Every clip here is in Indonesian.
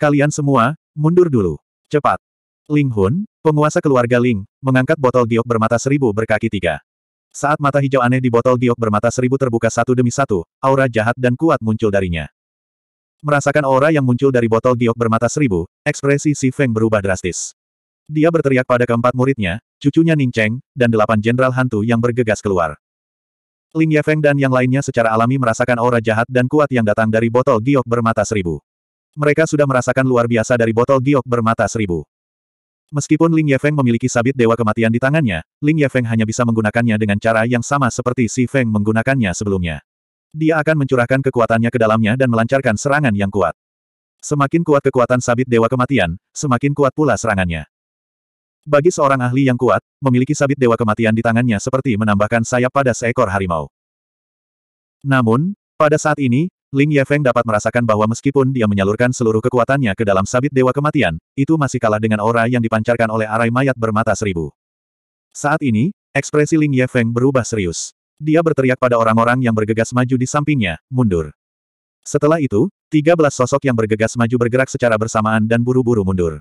Kalian semua, mundur dulu. Cepat. Ling Hun, penguasa keluarga Ling, mengangkat botol giok bermata seribu berkaki tiga. Saat mata hijau aneh di botol giok bermata seribu terbuka satu demi satu, aura jahat dan kuat muncul darinya. Merasakan aura yang muncul dari botol giok bermata seribu, ekspresi Si Feng berubah drastis. Dia berteriak pada keempat muridnya, cucunya Ning Cheng, dan delapan jenderal hantu yang bergegas keluar. Ling Yefeng dan yang lainnya secara alami merasakan aura jahat dan kuat yang datang dari botol giok bermata seribu. Mereka sudah merasakan luar biasa dari botol giok bermata seribu. Meskipun Ling Yefeng memiliki sabit dewa kematian di tangannya, Ling Yefeng hanya bisa menggunakannya dengan cara yang sama seperti Si Feng menggunakannya sebelumnya. Dia akan mencurahkan kekuatannya ke dalamnya dan melancarkan serangan yang kuat. Semakin kuat kekuatan sabit dewa kematian, semakin kuat pula serangannya. Bagi seorang ahli yang kuat, memiliki sabit dewa kematian di tangannya seperti menambahkan sayap pada seekor harimau. Namun, pada saat ini, Ling Yefeng dapat merasakan bahwa meskipun dia menyalurkan seluruh kekuatannya ke dalam sabit dewa kematian, itu masih kalah dengan aura yang dipancarkan oleh arai mayat bermata seribu. Saat ini, ekspresi Ling Yefeng berubah serius. Dia berteriak pada orang-orang yang bergegas maju di sampingnya, mundur. Setelah itu, tiga belas sosok yang bergegas maju bergerak secara bersamaan dan buru-buru mundur.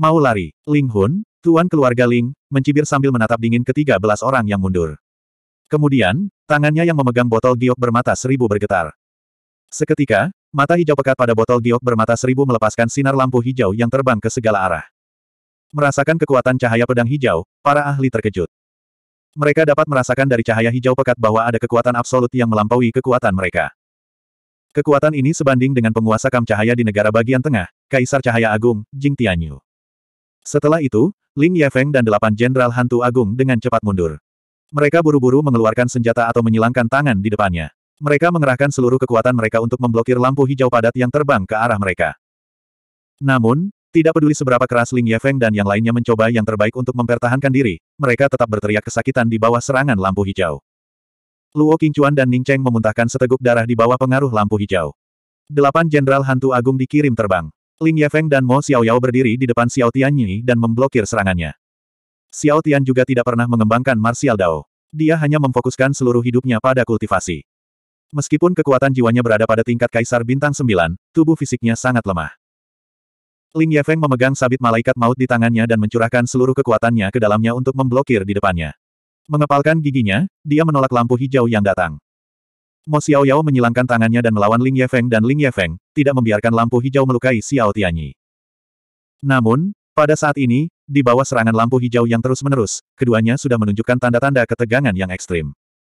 Mau lari, Ling Hun, tuan keluarga Ling, mencibir sambil menatap dingin ke belas orang yang mundur. Kemudian, tangannya yang memegang botol giok bermata seribu bergetar. Seketika, mata hijau pekat pada botol giok bermata seribu melepaskan sinar lampu hijau yang terbang ke segala arah. Merasakan kekuatan cahaya pedang hijau, para ahli terkejut. Mereka dapat merasakan dari cahaya hijau pekat bahwa ada kekuatan absolut yang melampaui kekuatan mereka. Kekuatan ini sebanding dengan penguasa kam cahaya di negara bagian tengah, Kaisar Cahaya Agung, Jing Tianyu. Setelah itu, Ling Yefeng dan delapan jenderal hantu agung dengan cepat mundur. Mereka buru-buru mengeluarkan senjata atau menyilangkan tangan di depannya. Mereka mengerahkan seluruh kekuatan mereka untuk memblokir lampu hijau padat yang terbang ke arah mereka. Namun, tidak peduli seberapa keras Ling Yefeng dan yang lainnya mencoba yang terbaik untuk mempertahankan diri, mereka tetap berteriak kesakitan di bawah serangan lampu hijau. Luo Qingchuan dan Ning Cheng memuntahkan seteguk darah di bawah pengaruh lampu hijau. Delapan jenderal hantu agung dikirim terbang. Ling Yefeng dan Mo Xiaoyao berdiri di depan Xiao Tianyi dan memblokir serangannya. Xiao Tian juga tidak pernah mengembangkan martial dao. Dia hanya memfokuskan seluruh hidupnya pada kultivasi. Meskipun kekuatan jiwanya berada pada tingkat kaisar bintang 9, tubuh fisiknya sangat lemah. Ling Yefeng memegang sabit malaikat maut di tangannya dan mencurahkan seluruh kekuatannya ke dalamnya untuk memblokir di depannya. Mengepalkan giginya, dia menolak lampu hijau yang datang. Mo Xiaoyao menyilangkan tangannya dan melawan Ling Yefeng dan Ling Yefeng, tidak membiarkan lampu hijau melukai Xiao Tianyi. Namun, pada saat ini, di bawah serangan lampu hijau yang terus-menerus, keduanya sudah menunjukkan tanda-tanda ketegangan yang ekstrim.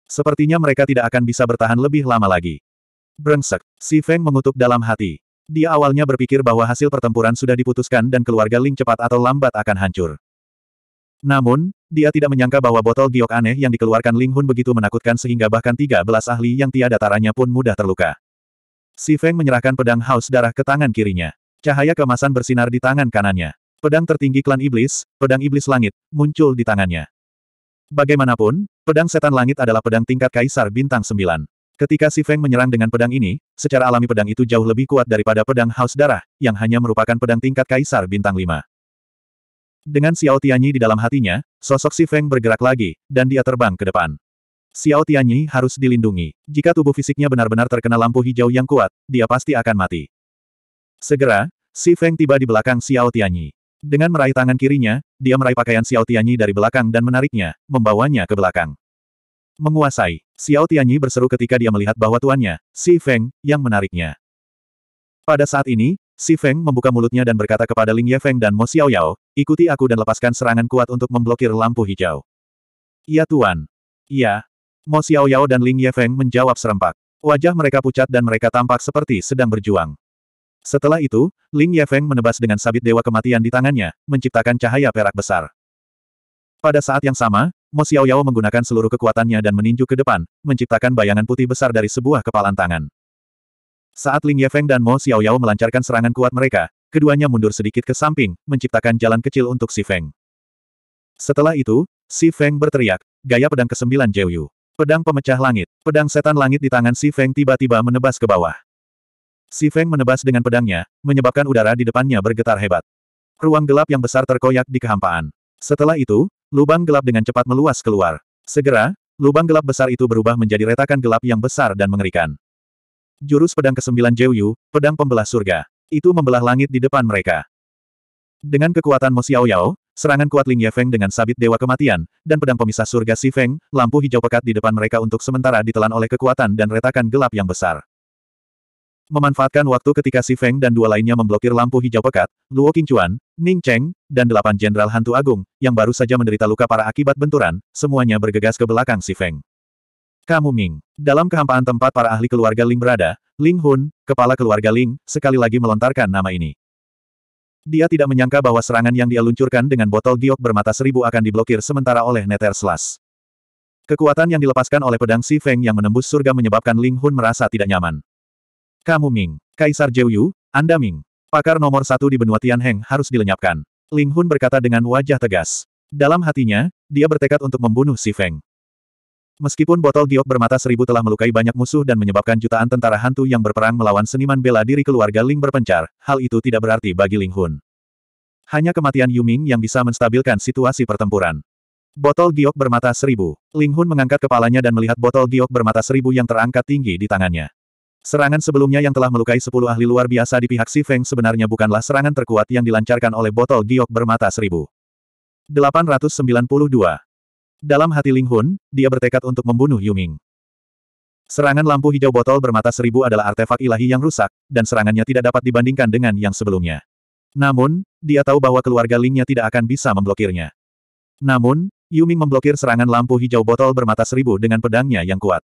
Sepertinya mereka tidak akan bisa bertahan lebih lama lagi. Brengsek, si Feng mengutuk dalam hati. Dia awalnya berpikir bahwa hasil pertempuran sudah diputuskan dan keluarga Ling cepat atau lambat akan hancur. Namun, dia tidak menyangka bahwa botol giok aneh yang dikeluarkan Ling Hun begitu menakutkan sehingga bahkan tiga belas ahli yang tiada taranya pun mudah terluka. Si Feng menyerahkan pedang haus darah ke tangan kirinya. Cahaya kemasan bersinar di tangan kanannya. Pedang tertinggi klan iblis, pedang iblis langit, muncul di tangannya. Bagaimanapun, pedang setan langit adalah pedang tingkat kaisar bintang sembilan. Ketika Si Feng menyerang dengan pedang ini, secara alami pedang itu jauh lebih kuat daripada pedang haus darah, yang hanya merupakan pedang tingkat kaisar bintang lima. Dengan Xiao Tianyi di dalam hatinya, sosok Si Feng bergerak lagi, dan dia terbang ke depan. Xiao Tianyi harus dilindungi. Jika tubuh fisiknya benar-benar terkena lampu hijau yang kuat, dia pasti akan mati. Segera, Si Feng tiba di belakang Xiao Tianyi. Dengan meraih tangan kirinya, dia meraih pakaian Xiao Tianyi dari belakang dan menariknya, membawanya ke belakang. Menguasai, Xiao Tianyi berseru ketika dia melihat bahwa tuannya, Si Feng, yang menariknya. Pada saat ini, Si Feng membuka mulutnya dan berkata kepada Ling Yefeng dan Mo Xiao Yao, ikuti aku dan lepaskan serangan kuat untuk memblokir lampu hijau. Iya tuan. Iya. Mo Xiao Yao dan Ling Yefeng menjawab serempak. Wajah mereka pucat dan mereka tampak seperti sedang berjuang. Setelah itu, Ling Yefeng menebas dengan sabit dewa kematian di tangannya, menciptakan cahaya perak besar. Pada saat yang sama, Mo Xiaoyao menggunakan seluruh kekuatannya dan meninju ke depan, menciptakan bayangan putih besar dari sebuah kepalan tangan. Saat Ling Yefeng dan Mo Xiaoyao melancarkan serangan kuat mereka, keduanya mundur sedikit ke samping, menciptakan jalan kecil untuk Si Feng. Setelah itu, Si Feng berteriak, gaya pedang ke-9 Jeyu. Pedang pemecah langit, pedang setan langit di tangan Si Feng tiba-tiba menebas ke bawah. Si Feng menebas dengan pedangnya, menyebabkan udara di depannya bergetar hebat. Ruang gelap yang besar terkoyak di kehampaan. Setelah itu, lubang gelap dengan cepat meluas keluar. Segera, lubang gelap besar itu berubah menjadi retakan gelap yang besar dan mengerikan. Jurus pedang ke-9 Yu, pedang pembelah surga. Itu membelah langit di depan mereka. Dengan kekuatan Mo Xiao Yao, serangan kuat Ling Yefeng dengan sabit dewa kematian, dan pedang pemisah surga Si Feng, lampu hijau pekat di depan mereka untuk sementara ditelan oleh kekuatan dan retakan gelap yang besar. Memanfaatkan waktu ketika Si Feng dan dua lainnya memblokir lampu hijau pekat, Luo Qingchuan, Ning Cheng, dan delapan jenderal hantu agung, yang baru saja menderita luka para akibat benturan, semuanya bergegas ke belakang Si Feng. Kamu Ming. Dalam kehampaan tempat para ahli keluarga Ling berada, Ling Hun, kepala keluarga Ling, sekali lagi melontarkan nama ini. Dia tidak menyangka bahwa serangan yang dia luncurkan dengan botol giok bermata seribu akan diblokir sementara oleh Nether Slash. Kekuatan yang dilepaskan oleh pedang Si Feng yang menembus surga menyebabkan Ling Hun merasa tidak nyaman. Kamu Ming. Kaisar Jeuyu, Anda Ming. Pakar nomor satu di benua Tianheng harus dilenyapkan. Ling Hun berkata dengan wajah tegas. Dalam hatinya, dia bertekad untuk membunuh Si Feng. Meskipun botol giok bermata seribu telah melukai banyak musuh dan menyebabkan jutaan tentara hantu yang berperang melawan seniman bela diri keluarga Ling berpencar, hal itu tidak berarti bagi Ling Hun. Hanya kematian Yu Ming yang bisa menstabilkan situasi pertempuran. Botol giok bermata seribu. Ling Hun mengangkat kepalanya dan melihat botol giok bermata seribu yang terangkat tinggi di tangannya. Serangan sebelumnya yang telah melukai sepuluh ahli luar biasa di pihak Si Feng sebenarnya bukanlah serangan terkuat yang dilancarkan oleh botol giok bermata seribu. 892. Dalam hati Ling Hun, dia bertekad untuk membunuh Yu Ming. Serangan lampu hijau botol bermata seribu adalah artefak ilahi yang rusak, dan serangannya tidak dapat dibandingkan dengan yang sebelumnya. Namun, dia tahu bahwa keluarga Lingnya tidak akan bisa memblokirnya. Namun, Yu Ming memblokir serangan lampu hijau botol bermata seribu dengan pedangnya yang kuat.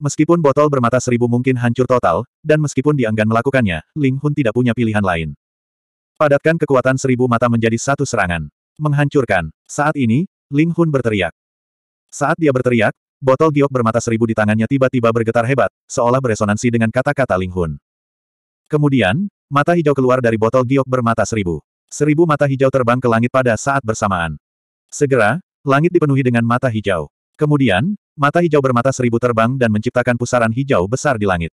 Meskipun botol bermata seribu mungkin hancur total, dan meskipun dianggan melakukannya, Ling Hun tidak punya pilihan lain. Padatkan kekuatan seribu mata menjadi satu serangan. Menghancurkan. Saat ini, Ling Hun berteriak. Saat dia berteriak, botol giok bermata seribu di tangannya tiba-tiba bergetar hebat, seolah beresonansi dengan kata-kata Ling Hun. Kemudian, mata hijau keluar dari botol giok bermata seribu. Seribu mata hijau terbang ke langit pada saat bersamaan. Segera, langit dipenuhi dengan mata hijau. Kemudian, Mata hijau bermata seribu terbang dan menciptakan pusaran hijau besar di langit.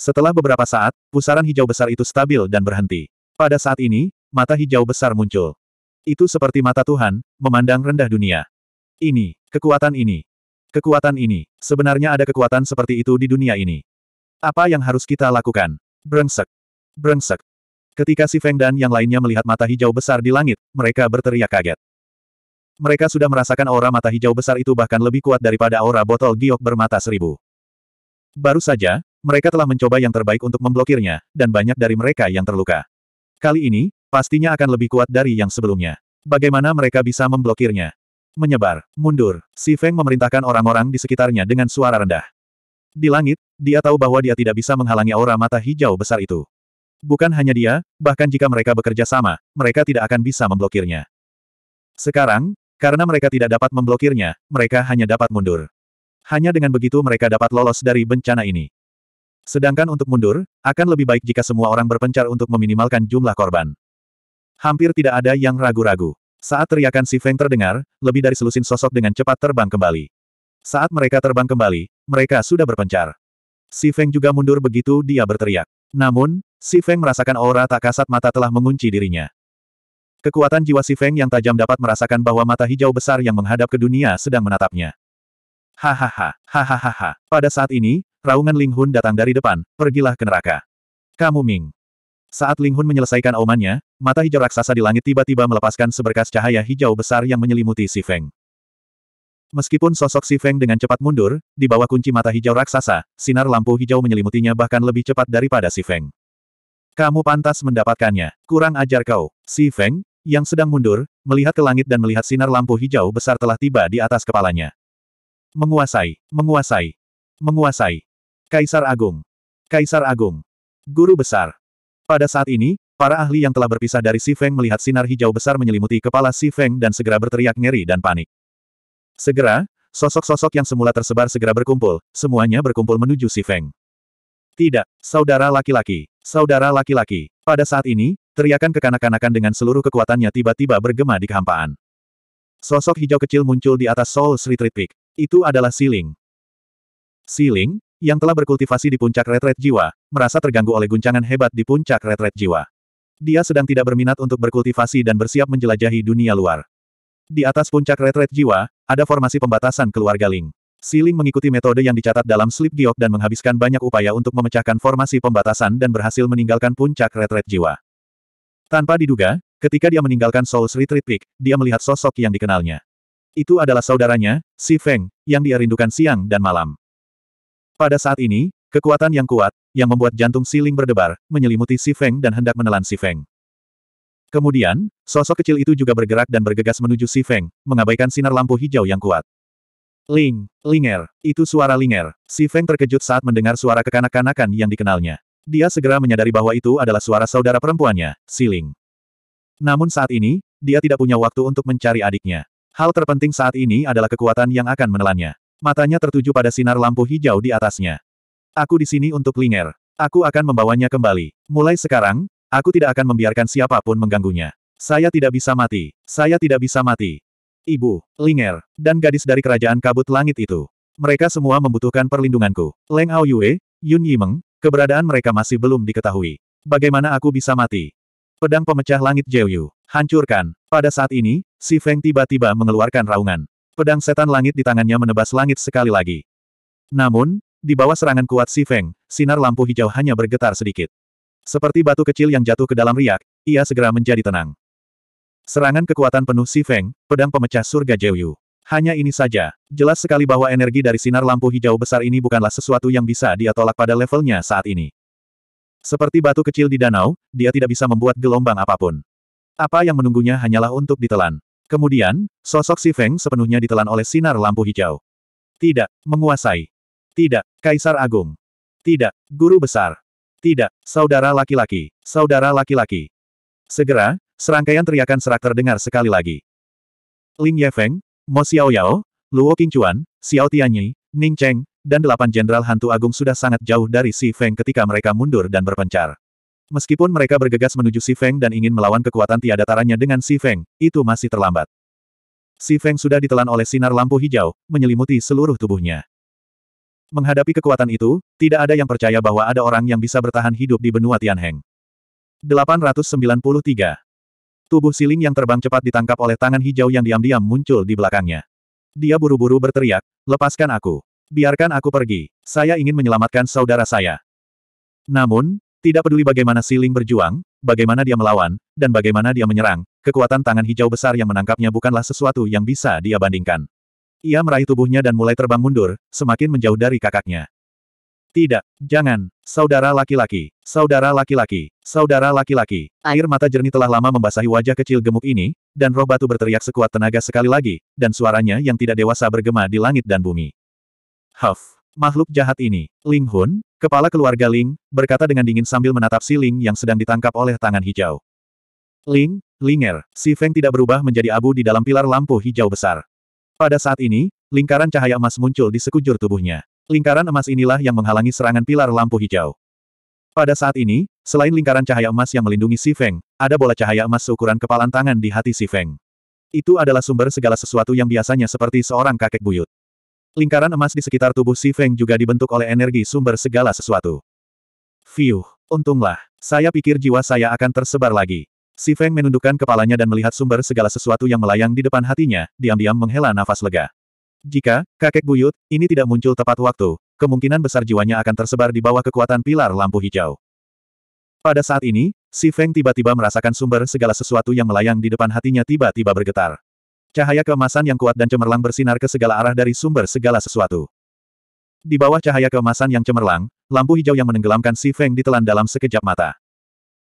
Setelah beberapa saat, pusaran hijau besar itu stabil dan berhenti. Pada saat ini, mata hijau besar muncul. Itu seperti mata Tuhan, memandang rendah dunia. Ini, kekuatan ini. Kekuatan ini, sebenarnya ada kekuatan seperti itu di dunia ini. Apa yang harus kita lakukan? Brengsek. Brengsek. Ketika si Feng dan yang lainnya melihat mata hijau besar di langit, mereka berteriak kaget. Mereka sudah merasakan aura mata hijau besar itu bahkan lebih kuat daripada aura botol giok bermata seribu. Baru saja, mereka telah mencoba yang terbaik untuk memblokirnya, dan banyak dari mereka yang terluka. Kali ini, pastinya akan lebih kuat dari yang sebelumnya. Bagaimana mereka bisa memblokirnya? Menyebar, mundur, Si Feng memerintahkan orang-orang di sekitarnya dengan suara rendah. Di langit, dia tahu bahwa dia tidak bisa menghalangi aura mata hijau besar itu. Bukan hanya dia, bahkan jika mereka bekerja sama, mereka tidak akan bisa memblokirnya. Sekarang, karena mereka tidak dapat memblokirnya, mereka hanya dapat mundur. Hanya dengan begitu mereka dapat lolos dari bencana ini. Sedangkan untuk mundur, akan lebih baik jika semua orang berpencar untuk meminimalkan jumlah korban. Hampir tidak ada yang ragu-ragu. Saat teriakan si Feng terdengar, lebih dari selusin sosok dengan cepat terbang kembali. Saat mereka terbang kembali, mereka sudah berpencar. Si Feng juga mundur begitu dia berteriak. Namun, si Feng merasakan aura tak kasat mata telah mengunci dirinya. Kekuatan jiwa Si Feng yang tajam dapat merasakan bahwa mata hijau besar yang menghadap ke dunia sedang menatapnya. Hahaha, hahaha. Pada saat ini, raungan Ling Hun datang dari depan, pergilah ke neraka. Kamu Ming. Saat Ling Hun menyelesaikan aumannya, mata hijau raksasa di langit tiba-tiba melepaskan seberkas cahaya hijau besar yang menyelimuti Si Feng. Meskipun sosok Si Feng dengan cepat mundur, di bawah kunci mata hijau raksasa, sinar lampu hijau menyelimutinya bahkan lebih cepat daripada Si Feng. Kamu pantas mendapatkannya. Kurang ajar kau. Si Feng, yang sedang mundur, melihat ke langit dan melihat sinar lampu hijau besar telah tiba di atas kepalanya. Menguasai, menguasai, menguasai. Kaisar Agung. Kaisar Agung. Guru Besar. Pada saat ini, para ahli yang telah berpisah dari Si Feng melihat sinar hijau besar menyelimuti kepala Si Feng dan segera berteriak ngeri dan panik. Segera, sosok-sosok yang semula tersebar segera berkumpul, semuanya berkumpul menuju Si Feng. Tidak, saudara laki-laki, saudara laki-laki. Pada saat ini, Teriakan kekanak-kanakan dengan seluruh kekuatannya tiba-tiba bergema di kehampaan. Sosok hijau kecil muncul di atas Soul Retreat Peak. Itu adalah Siling. Siling, yang telah berkultivasi di puncak retret jiwa, merasa terganggu oleh guncangan hebat di puncak retret jiwa. Dia sedang tidak berminat untuk berkultivasi dan bersiap menjelajahi dunia luar. Di atas puncak retret jiwa, ada formasi pembatasan keluarga Ling. Siling mengikuti metode yang dicatat dalam slip giok dan menghabiskan banyak upaya untuk memecahkan formasi pembatasan dan berhasil meninggalkan puncak retret jiwa. Tanpa diduga, ketika dia meninggalkan Soul's Retreat Peak, dia melihat sosok yang dikenalnya. Itu adalah saudaranya, Si Feng, yang dia rindukan siang dan malam. Pada saat ini, kekuatan yang kuat, yang membuat jantung siling berdebar, menyelimuti Si Feng dan hendak menelan Si Feng. Kemudian, sosok kecil itu juga bergerak dan bergegas menuju Si Feng, mengabaikan sinar lampu hijau yang kuat. Ling, Linger, itu suara Linger. Si Feng terkejut saat mendengar suara kekanak-kanakan yang dikenalnya. Dia segera menyadari bahwa itu adalah suara saudara perempuannya, Siling. Namun saat ini, dia tidak punya waktu untuk mencari adiknya. Hal terpenting saat ini adalah kekuatan yang akan menelannya. Matanya tertuju pada sinar lampu hijau di atasnya. Aku di sini untuk Linger. Aku akan membawanya kembali. Mulai sekarang, aku tidak akan membiarkan siapapun mengganggunya. Saya tidak bisa mati. Saya tidak bisa mati. Ibu, Linger, dan gadis dari kerajaan kabut langit itu. Mereka semua membutuhkan perlindunganku. Leng Aoyue, Yun Yimeng, Keberadaan mereka masih belum diketahui. Bagaimana aku bisa mati? Pedang pemecah langit Jeyu. Hancurkan. Pada saat ini, si Feng tiba-tiba mengeluarkan raungan. Pedang setan langit di tangannya menebas langit sekali lagi. Namun, di bawah serangan kuat si Feng, sinar lampu hijau hanya bergetar sedikit. Seperti batu kecil yang jatuh ke dalam riak, ia segera menjadi tenang. Serangan kekuatan penuh si Feng, pedang pemecah surga Jeyu. Hanya ini saja. Jelas sekali bahwa energi dari sinar lampu hijau besar ini bukanlah sesuatu yang bisa dia tolak pada levelnya saat ini. Seperti batu kecil di danau, dia tidak bisa membuat gelombang apapun. Apa yang menunggunya hanyalah untuk ditelan. Kemudian, sosok si Feng sepenuhnya ditelan oleh sinar lampu hijau. Tidak, menguasai. Tidak, Kaisar Agung. Tidak, Guru Besar. Tidak, Saudara Laki-Laki. Saudara Laki-Laki. Segera, serangkaian teriakan serak terdengar sekali lagi. Ling Yefeng, Mo Xiaoyao, Luo Qingchuan, Xiao Tianyi, Ning Cheng, dan delapan jenderal hantu agung sudah sangat jauh dari Si Feng ketika mereka mundur dan berpencar. Meskipun mereka bergegas menuju Si Feng dan ingin melawan kekuatan tiada taranya dengan Si Feng, itu masih terlambat. Si Feng sudah ditelan oleh sinar lampu hijau, menyelimuti seluruh tubuhnya. Menghadapi kekuatan itu, tidak ada yang percaya bahwa ada orang yang bisa bertahan hidup di benua Tianheng. 893 Tubuh siling yang terbang cepat ditangkap oleh tangan hijau yang diam-diam muncul di belakangnya. Dia buru-buru berteriak, lepaskan aku. Biarkan aku pergi. Saya ingin menyelamatkan saudara saya. Namun, tidak peduli bagaimana siling berjuang, bagaimana dia melawan, dan bagaimana dia menyerang, kekuatan tangan hijau besar yang menangkapnya bukanlah sesuatu yang bisa dia bandingkan. Ia meraih tubuhnya dan mulai terbang mundur, semakin menjauh dari kakaknya. Tidak, jangan. Saudara laki-laki, saudara laki-laki, saudara laki-laki. Air mata jernih telah lama membasahi wajah kecil gemuk ini, dan roh batu berteriak sekuat tenaga sekali lagi, dan suaranya yang tidak dewasa bergema di langit dan bumi. Huff, makhluk jahat ini, Ling Hun, kepala keluarga Ling, berkata dengan dingin sambil menatap si Ling yang sedang ditangkap oleh tangan hijau. Ling, Linger, si Feng tidak berubah menjadi abu di dalam pilar lampu hijau besar. Pada saat ini, lingkaran cahaya emas muncul di sekujur tubuhnya. Lingkaran emas inilah yang menghalangi serangan pilar lampu hijau. Pada saat ini, selain lingkaran cahaya emas yang melindungi Si Feng, ada bola cahaya emas seukuran kepalan tangan di hati Si Feng. Itu adalah sumber segala sesuatu yang biasanya seperti seorang kakek buyut. Lingkaran emas di sekitar tubuh Si Feng juga dibentuk oleh energi sumber segala sesuatu. Fiuh, untunglah, saya pikir jiwa saya akan tersebar lagi. Si Feng menundukkan kepalanya dan melihat sumber segala sesuatu yang melayang di depan hatinya, diam-diam menghela nafas lega. Jika, kakek buyut, ini tidak muncul tepat waktu, kemungkinan besar jiwanya akan tersebar di bawah kekuatan pilar lampu hijau. Pada saat ini, si Feng tiba-tiba merasakan sumber segala sesuatu yang melayang di depan hatinya tiba-tiba bergetar. Cahaya keemasan yang kuat dan cemerlang bersinar ke segala arah dari sumber segala sesuatu. Di bawah cahaya keemasan yang cemerlang, lampu hijau yang menenggelamkan si Feng ditelan dalam sekejap mata.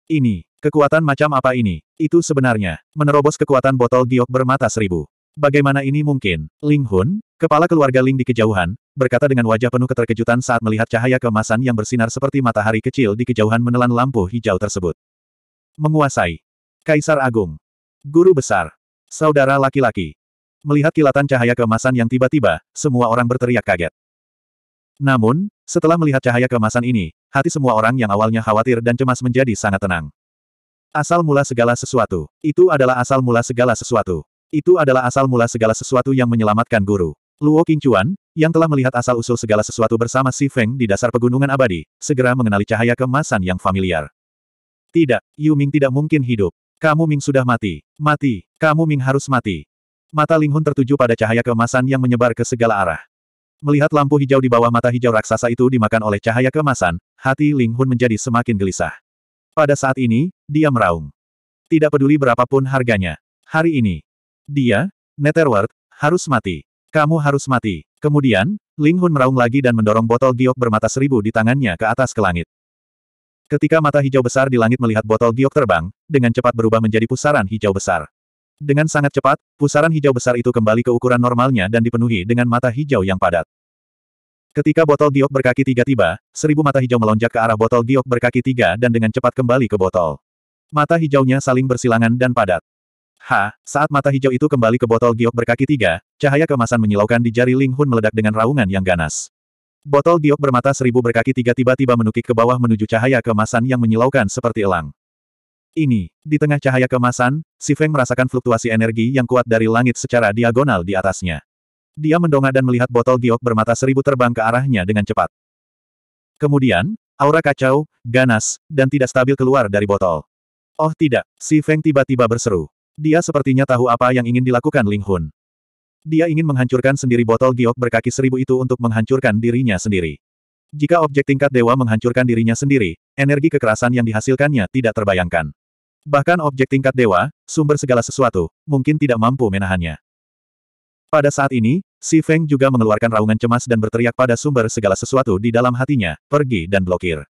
Ini, kekuatan macam apa ini? Itu sebenarnya, menerobos kekuatan botol giok bermata seribu. Bagaimana ini mungkin? Ling Hun, kepala keluarga Ling di kejauhan, berkata dengan wajah penuh keterkejutan saat melihat cahaya kemasan yang bersinar seperti matahari kecil di kejauhan menelan lampu hijau tersebut. Menguasai. Kaisar Agung. Guru Besar. Saudara laki-laki. Melihat kilatan cahaya kemasan yang tiba-tiba, semua orang berteriak kaget. Namun, setelah melihat cahaya kemasan ini, hati semua orang yang awalnya khawatir dan cemas menjadi sangat tenang. Asal mula segala sesuatu. Itu adalah asal mula segala sesuatu. Itu adalah asal mula segala sesuatu yang menyelamatkan guru. Luo Qingchuan, yang telah melihat asal-usul segala sesuatu bersama Si Feng di dasar pegunungan abadi, segera mengenali cahaya kemasan yang familiar. Tidak, Yu Ming tidak mungkin hidup. Kamu Ming sudah mati. Mati. Kamu Ming harus mati. Mata Ling Hun tertuju pada cahaya kemasan yang menyebar ke segala arah. Melihat lampu hijau di bawah mata hijau raksasa itu dimakan oleh cahaya kemasan, hati Ling Hun menjadi semakin gelisah. Pada saat ini, dia meraung. Tidak peduli berapapun harganya. Hari ini, dia, Netherworld, harus mati. Kamu harus mati. Kemudian, Ling Hun meraung lagi dan mendorong botol giok bermata seribu di tangannya ke atas ke langit. Ketika mata hijau besar di langit melihat botol giok terbang, dengan cepat berubah menjadi pusaran hijau besar. Dengan sangat cepat, pusaran hijau besar itu kembali ke ukuran normalnya dan dipenuhi dengan mata hijau yang padat. Ketika botol giok berkaki tiga tiba, seribu mata hijau melonjak ke arah botol giok berkaki tiga dan dengan cepat kembali ke botol. Mata hijaunya saling bersilangan dan padat. Ha, saat mata hijau itu kembali ke botol giok berkaki tiga, cahaya kemasan menyilaukan di jari Ling Hun meledak dengan raungan yang ganas. Botol giok bermata seribu berkaki tiga tiba-tiba menukik ke bawah menuju cahaya kemasan yang menyilaukan seperti elang. Ini, di tengah cahaya kemasan, Si Feng merasakan fluktuasi energi yang kuat dari langit secara diagonal di atasnya. Dia mendongak dan melihat botol giok bermata seribu terbang ke arahnya dengan cepat. Kemudian, aura kacau, ganas, dan tidak stabil keluar dari botol. Oh tidak, Si Feng tiba-tiba berseru. Dia sepertinya tahu apa yang ingin dilakukan Ling Hun. Dia ingin menghancurkan sendiri botol giok berkaki seribu itu untuk menghancurkan dirinya sendiri. Jika objek tingkat dewa menghancurkan dirinya sendiri, energi kekerasan yang dihasilkannya tidak terbayangkan. Bahkan objek tingkat dewa, sumber segala sesuatu, mungkin tidak mampu menahannya. Pada saat ini, Si Feng juga mengeluarkan raungan cemas dan berteriak pada sumber segala sesuatu di dalam hatinya, pergi dan blokir.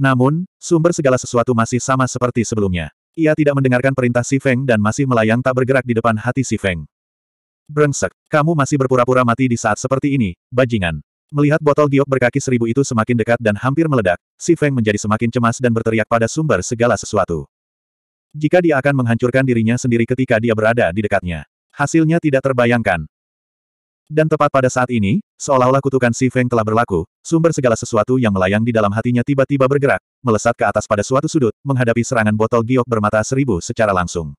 Namun, sumber segala sesuatu masih sama seperti sebelumnya. Ia tidak mendengarkan perintah Si Feng dan masih melayang tak bergerak di depan hati Si Feng. Brengsek, kamu masih berpura-pura mati di saat seperti ini, bajingan. Melihat botol giok berkaki seribu itu semakin dekat dan hampir meledak, Si Feng menjadi semakin cemas dan berteriak pada sumber segala sesuatu. Jika dia akan menghancurkan dirinya sendiri ketika dia berada di dekatnya. Hasilnya tidak terbayangkan. Dan tepat pada saat ini, seolah-olah kutukan Si Feng telah berlaku, sumber segala sesuatu yang melayang di dalam hatinya tiba-tiba bergerak, melesat ke atas pada suatu sudut, menghadapi serangan botol giok bermata seribu secara langsung.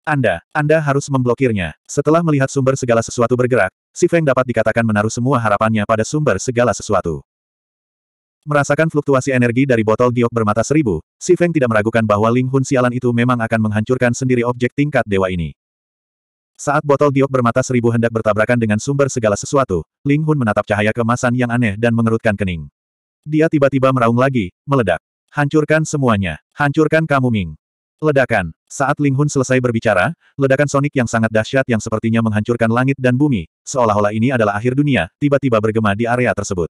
Anda, Anda harus memblokirnya. Setelah melihat sumber segala sesuatu bergerak, Si Feng dapat dikatakan menaruh semua harapannya pada sumber segala sesuatu. Merasakan fluktuasi energi dari botol giok bermata seribu, Si Feng tidak meragukan bahwa Ling Hun sialan itu memang akan menghancurkan sendiri objek tingkat dewa ini. Saat botol giok bermata seribu hendak bertabrakan dengan sumber segala sesuatu, Ling Hun menatap cahaya kemasan yang aneh dan mengerutkan kening. Dia tiba-tiba meraung lagi, meledak. Hancurkan semuanya. Hancurkan kamu Ming. Ledakan. Saat Ling Hun selesai berbicara, ledakan sonik yang sangat dahsyat yang sepertinya menghancurkan langit dan bumi, seolah-olah ini adalah akhir dunia, tiba-tiba bergema di area tersebut.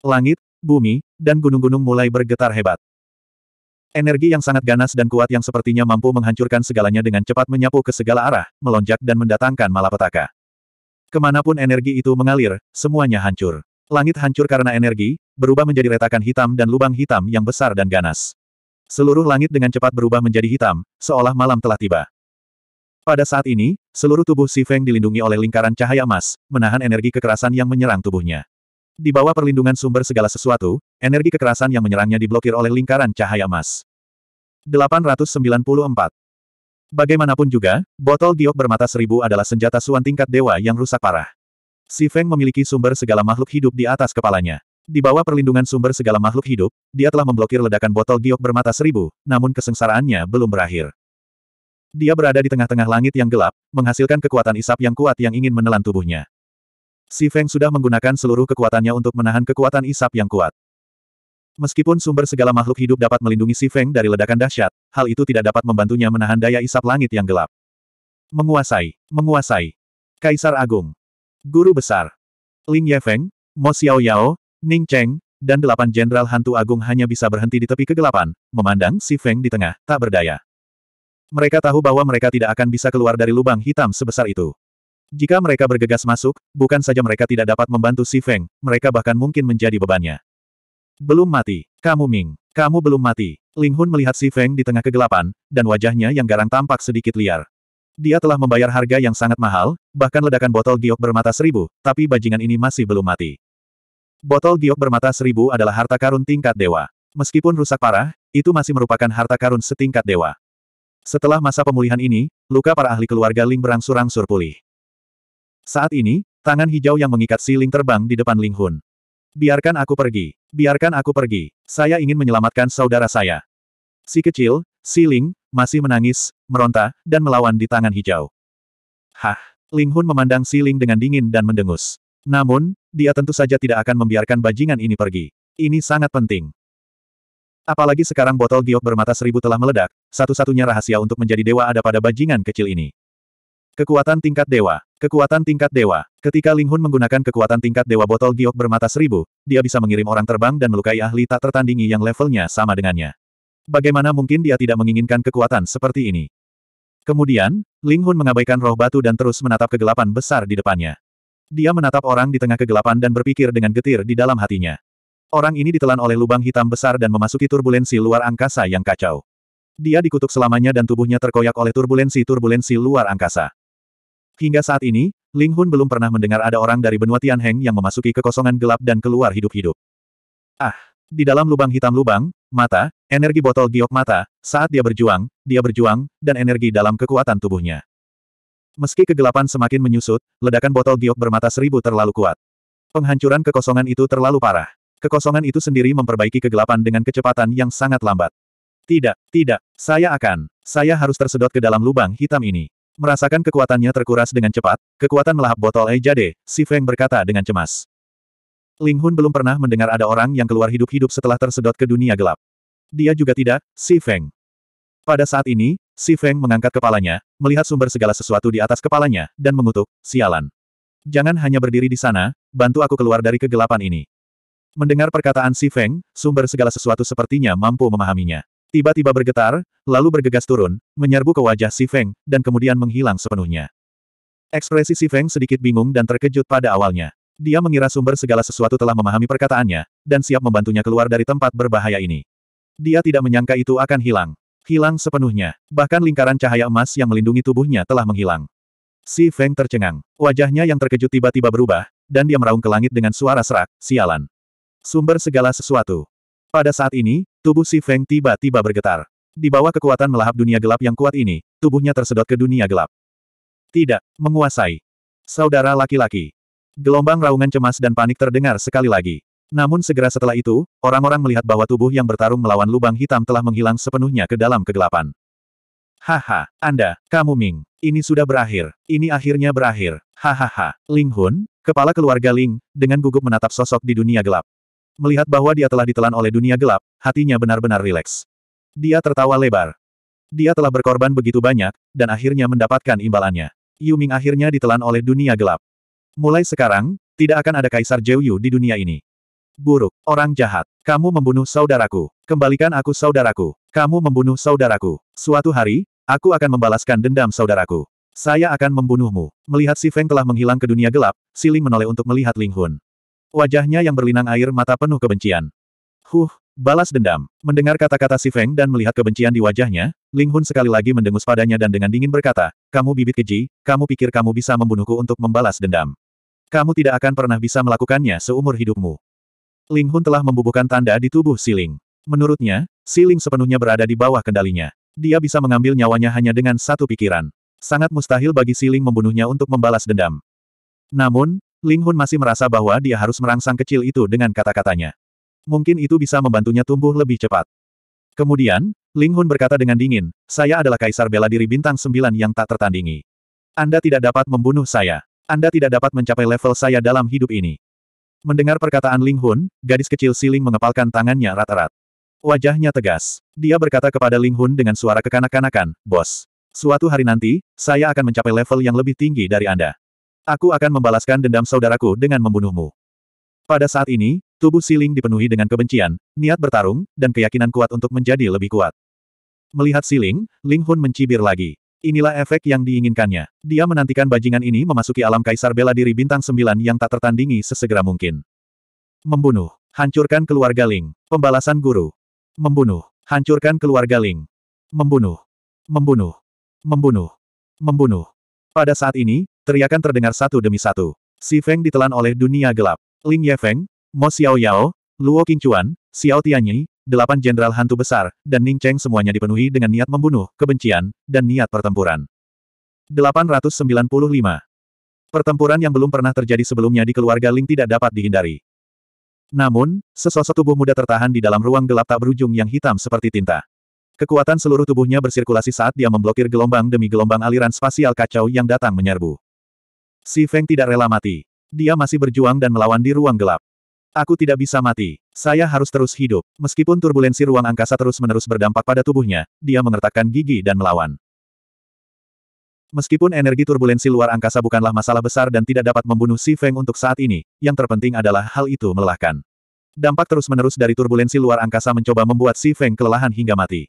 Langit, bumi, dan gunung-gunung mulai bergetar hebat. Energi yang sangat ganas dan kuat yang sepertinya mampu menghancurkan segalanya dengan cepat menyapu ke segala arah, melonjak dan mendatangkan malapetaka. Kemanapun energi itu mengalir, semuanya hancur. Langit hancur karena energi, berubah menjadi retakan hitam dan lubang hitam yang besar dan ganas. Seluruh langit dengan cepat berubah menjadi hitam, seolah malam telah tiba. Pada saat ini, seluruh tubuh Si Feng dilindungi oleh lingkaran cahaya emas, menahan energi kekerasan yang menyerang tubuhnya. Di bawah perlindungan sumber segala sesuatu, energi kekerasan yang menyerangnya diblokir oleh lingkaran cahaya emas. 894. Bagaimanapun juga, botol giok bermata seribu adalah senjata suan tingkat dewa yang rusak parah. Si Feng memiliki sumber segala makhluk hidup di atas kepalanya. Di bawah perlindungan sumber segala makhluk hidup, dia telah memblokir ledakan botol giok bermata seribu, namun kesengsaraannya belum berakhir. Dia berada di tengah-tengah langit yang gelap, menghasilkan kekuatan isap yang kuat yang ingin menelan tubuhnya. Si Feng sudah menggunakan seluruh kekuatannya untuk menahan kekuatan isap yang kuat. Meskipun sumber segala makhluk hidup dapat melindungi Si Feng dari ledakan dahsyat, hal itu tidak dapat membantunya menahan daya isap langit yang gelap. Menguasai, menguasai. Kaisar Agung. Guru Besar. Ling Yefeng, Mo Xiao Yao, Ning Cheng, dan delapan jenderal hantu agung hanya bisa berhenti di tepi kegelapan, memandang Si Feng di tengah, tak berdaya. Mereka tahu bahwa mereka tidak akan bisa keluar dari lubang hitam sebesar itu. Jika mereka bergegas masuk, bukan saja mereka tidak dapat membantu Si Feng, mereka bahkan mungkin menjadi bebannya. Belum mati. Kamu Ming. Kamu belum mati. Ling Hun melihat Si Feng di tengah kegelapan, dan wajahnya yang garang tampak sedikit liar. Dia telah membayar harga yang sangat mahal, bahkan ledakan botol giok bermata seribu, tapi bajingan ini masih belum mati. Botol giok bermata seribu adalah harta karun tingkat dewa. Meskipun rusak parah, itu masih merupakan harta karun setingkat dewa. Setelah masa pemulihan ini, luka para ahli keluarga Ling berangsur-angsur pulih. Saat ini, tangan hijau yang mengikat Si Ling terbang di depan Ling Hun. Biarkan aku pergi. Biarkan aku pergi. Saya ingin menyelamatkan saudara saya. Si kecil, Si Ling, masih menangis, meronta, dan melawan di tangan hijau. Hah! Ling Hun memandang Si Ling dengan dingin dan mendengus. Namun, dia tentu saja tidak akan membiarkan bajingan ini pergi. Ini sangat penting. Apalagi sekarang botol giok bermata seribu telah meledak, satu-satunya rahasia untuk menjadi dewa ada pada bajingan kecil ini. Kekuatan tingkat dewa. Kekuatan tingkat dewa. Ketika Ling Hun menggunakan kekuatan tingkat dewa botol giok bermata seribu, dia bisa mengirim orang terbang dan melukai ahli tak tertandingi yang levelnya sama dengannya. Bagaimana mungkin dia tidak menginginkan kekuatan seperti ini? Kemudian, Ling Hun mengabaikan roh batu dan terus menatap kegelapan besar di depannya. Dia menatap orang di tengah kegelapan dan berpikir dengan getir di dalam hatinya. Orang ini ditelan oleh lubang hitam besar dan memasuki turbulensi luar angkasa yang kacau. Dia dikutuk selamanya dan tubuhnya terkoyak oleh turbulensi-turbulensi luar angkasa. Hingga saat ini, Ling Hun belum pernah mendengar ada orang dari benua Tianheng yang memasuki kekosongan gelap dan keluar hidup-hidup. Ah! Di dalam lubang hitam lubang, mata, energi botol giok mata, saat dia berjuang, dia berjuang, dan energi dalam kekuatan tubuhnya. Meski kegelapan semakin menyusut, ledakan botol giok bermata seribu terlalu kuat. Penghancuran kekosongan itu terlalu parah. Kekosongan itu sendiri memperbaiki kegelapan dengan kecepatan yang sangat lambat. Tidak, tidak, saya akan, saya harus tersedot ke dalam lubang hitam ini. Merasakan kekuatannya terkuras dengan cepat, kekuatan melahap botol Ejade, si Feng berkata dengan cemas. Ling Hun belum pernah mendengar ada orang yang keluar hidup-hidup setelah tersedot ke dunia gelap. Dia juga tidak, si Feng. Pada saat ini, si Feng mengangkat kepalanya, melihat sumber segala sesuatu di atas kepalanya, dan mengutuk, sialan. Jangan hanya berdiri di sana, bantu aku keluar dari kegelapan ini. Mendengar perkataan si Feng, sumber segala sesuatu sepertinya mampu memahaminya. Tiba-tiba bergetar, lalu bergegas turun, menyerbu ke wajah Si Feng, dan kemudian menghilang sepenuhnya. Ekspresi Si Feng sedikit bingung dan terkejut pada awalnya. Dia mengira sumber segala sesuatu telah memahami perkataannya, dan siap membantunya keluar dari tempat berbahaya ini. Dia tidak menyangka itu akan hilang. Hilang sepenuhnya. Bahkan lingkaran cahaya emas yang melindungi tubuhnya telah menghilang. Si Feng tercengang. Wajahnya yang terkejut tiba-tiba berubah, dan dia meraung ke langit dengan suara serak, sialan. Sumber segala sesuatu. Pada saat ini, Tubuh si Feng tiba-tiba bergetar. Di bawah kekuatan melahap dunia gelap yang kuat ini, tubuhnya tersedot ke dunia gelap. Tidak, menguasai. Saudara laki-laki. Gelombang raungan cemas dan panik terdengar sekali lagi. Namun segera setelah itu, orang-orang melihat bahwa tubuh yang bertarung melawan lubang hitam telah menghilang sepenuhnya ke dalam kegelapan. Haha, Anda, kamu Ming. Ini sudah berakhir. Ini akhirnya berakhir. Hahaha. Ling Hun, kepala keluarga Ling, dengan gugup menatap sosok di dunia gelap. Melihat bahwa dia telah ditelan oleh dunia gelap, hatinya benar-benar rileks. Dia tertawa lebar. Dia telah berkorban begitu banyak, dan akhirnya mendapatkan imbalannya. Yu Ming akhirnya ditelan oleh dunia gelap. Mulai sekarang, tidak akan ada Kaisar Yu di dunia ini. Buruk, orang jahat. Kamu membunuh saudaraku. Kembalikan aku saudaraku. Kamu membunuh saudaraku. Suatu hari, aku akan membalaskan dendam saudaraku. Saya akan membunuhmu. Melihat si Feng telah menghilang ke dunia gelap, Siling menoleh untuk melihat Ling Hun. Wajahnya yang berlinang air mata penuh kebencian. Huh, balas dendam. Mendengar kata-kata si Feng dan melihat kebencian di wajahnya, Ling Hun sekali lagi mendengus padanya dan dengan dingin berkata, kamu bibit keji, kamu pikir kamu bisa membunuhku untuk membalas dendam. Kamu tidak akan pernah bisa melakukannya seumur hidupmu. Ling Hun telah membubuhkan tanda di tubuh Si Ling. Menurutnya, Si Ling sepenuhnya berada di bawah kendalinya. Dia bisa mengambil nyawanya hanya dengan satu pikiran. Sangat mustahil bagi Si Ling membunuhnya untuk membalas dendam. Namun, Ling Hun masih merasa bahwa dia harus merangsang kecil itu dengan kata-katanya. Mungkin itu bisa membantunya tumbuh lebih cepat. Kemudian, Ling Hun berkata dengan dingin, saya adalah kaisar bela diri bintang sembilan yang tak tertandingi. Anda tidak dapat membunuh saya. Anda tidak dapat mencapai level saya dalam hidup ini. Mendengar perkataan Ling Hun, gadis kecil Siling mengepalkan tangannya rat-rat. Wajahnya tegas. Dia berkata kepada Ling Hun dengan suara kekanak-kanakan, Bos. Suatu hari nanti, saya akan mencapai level yang lebih tinggi dari Anda. Aku akan membalaskan dendam saudaraku dengan membunuhmu. Pada saat ini, tubuh Siling dipenuhi dengan kebencian, niat bertarung, dan keyakinan kuat untuk menjadi lebih kuat. Melihat Siling, Ling Hun mencibir lagi. Inilah efek yang diinginkannya. Dia menantikan bajingan ini memasuki alam kaisar bela diri bintang sembilan yang tak tertandingi sesegera mungkin. Membunuh. Hancurkan keluarga Ling. Pembalasan guru. Membunuh. Hancurkan keluarga Ling. Membunuh. Membunuh. Membunuh. Membunuh. Pada saat ini, Teriakan terdengar satu demi satu. Si Feng ditelan oleh dunia gelap. Ling Yefeng, Feng, Mo Xiao Yao, Luo Qingchuan, Xiao Tianyi, delapan jenderal hantu besar, dan Ning Cheng semuanya dipenuhi dengan niat membunuh, kebencian, dan niat pertempuran. 895. Pertempuran yang belum pernah terjadi sebelumnya di keluarga Ling tidak dapat dihindari. Namun, sesosok tubuh muda tertahan di dalam ruang gelap tak berujung yang hitam seperti tinta. Kekuatan seluruh tubuhnya bersirkulasi saat dia memblokir gelombang demi gelombang aliran spasial kacau yang datang menyerbu. Si Feng tidak rela mati. Dia masih berjuang dan melawan di ruang gelap. Aku tidak bisa mati. Saya harus terus hidup. Meskipun turbulensi ruang angkasa terus-menerus berdampak pada tubuhnya, dia mengertakkan gigi dan melawan. Meskipun energi turbulensi luar angkasa bukanlah masalah besar dan tidak dapat membunuh Si Feng untuk saat ini, yang terpenting adalah hal itu melelahkan. Dampak terus-menerus dari turbulensi luar angkasa mencoba membuat Si Feng kelelahan hingga mati.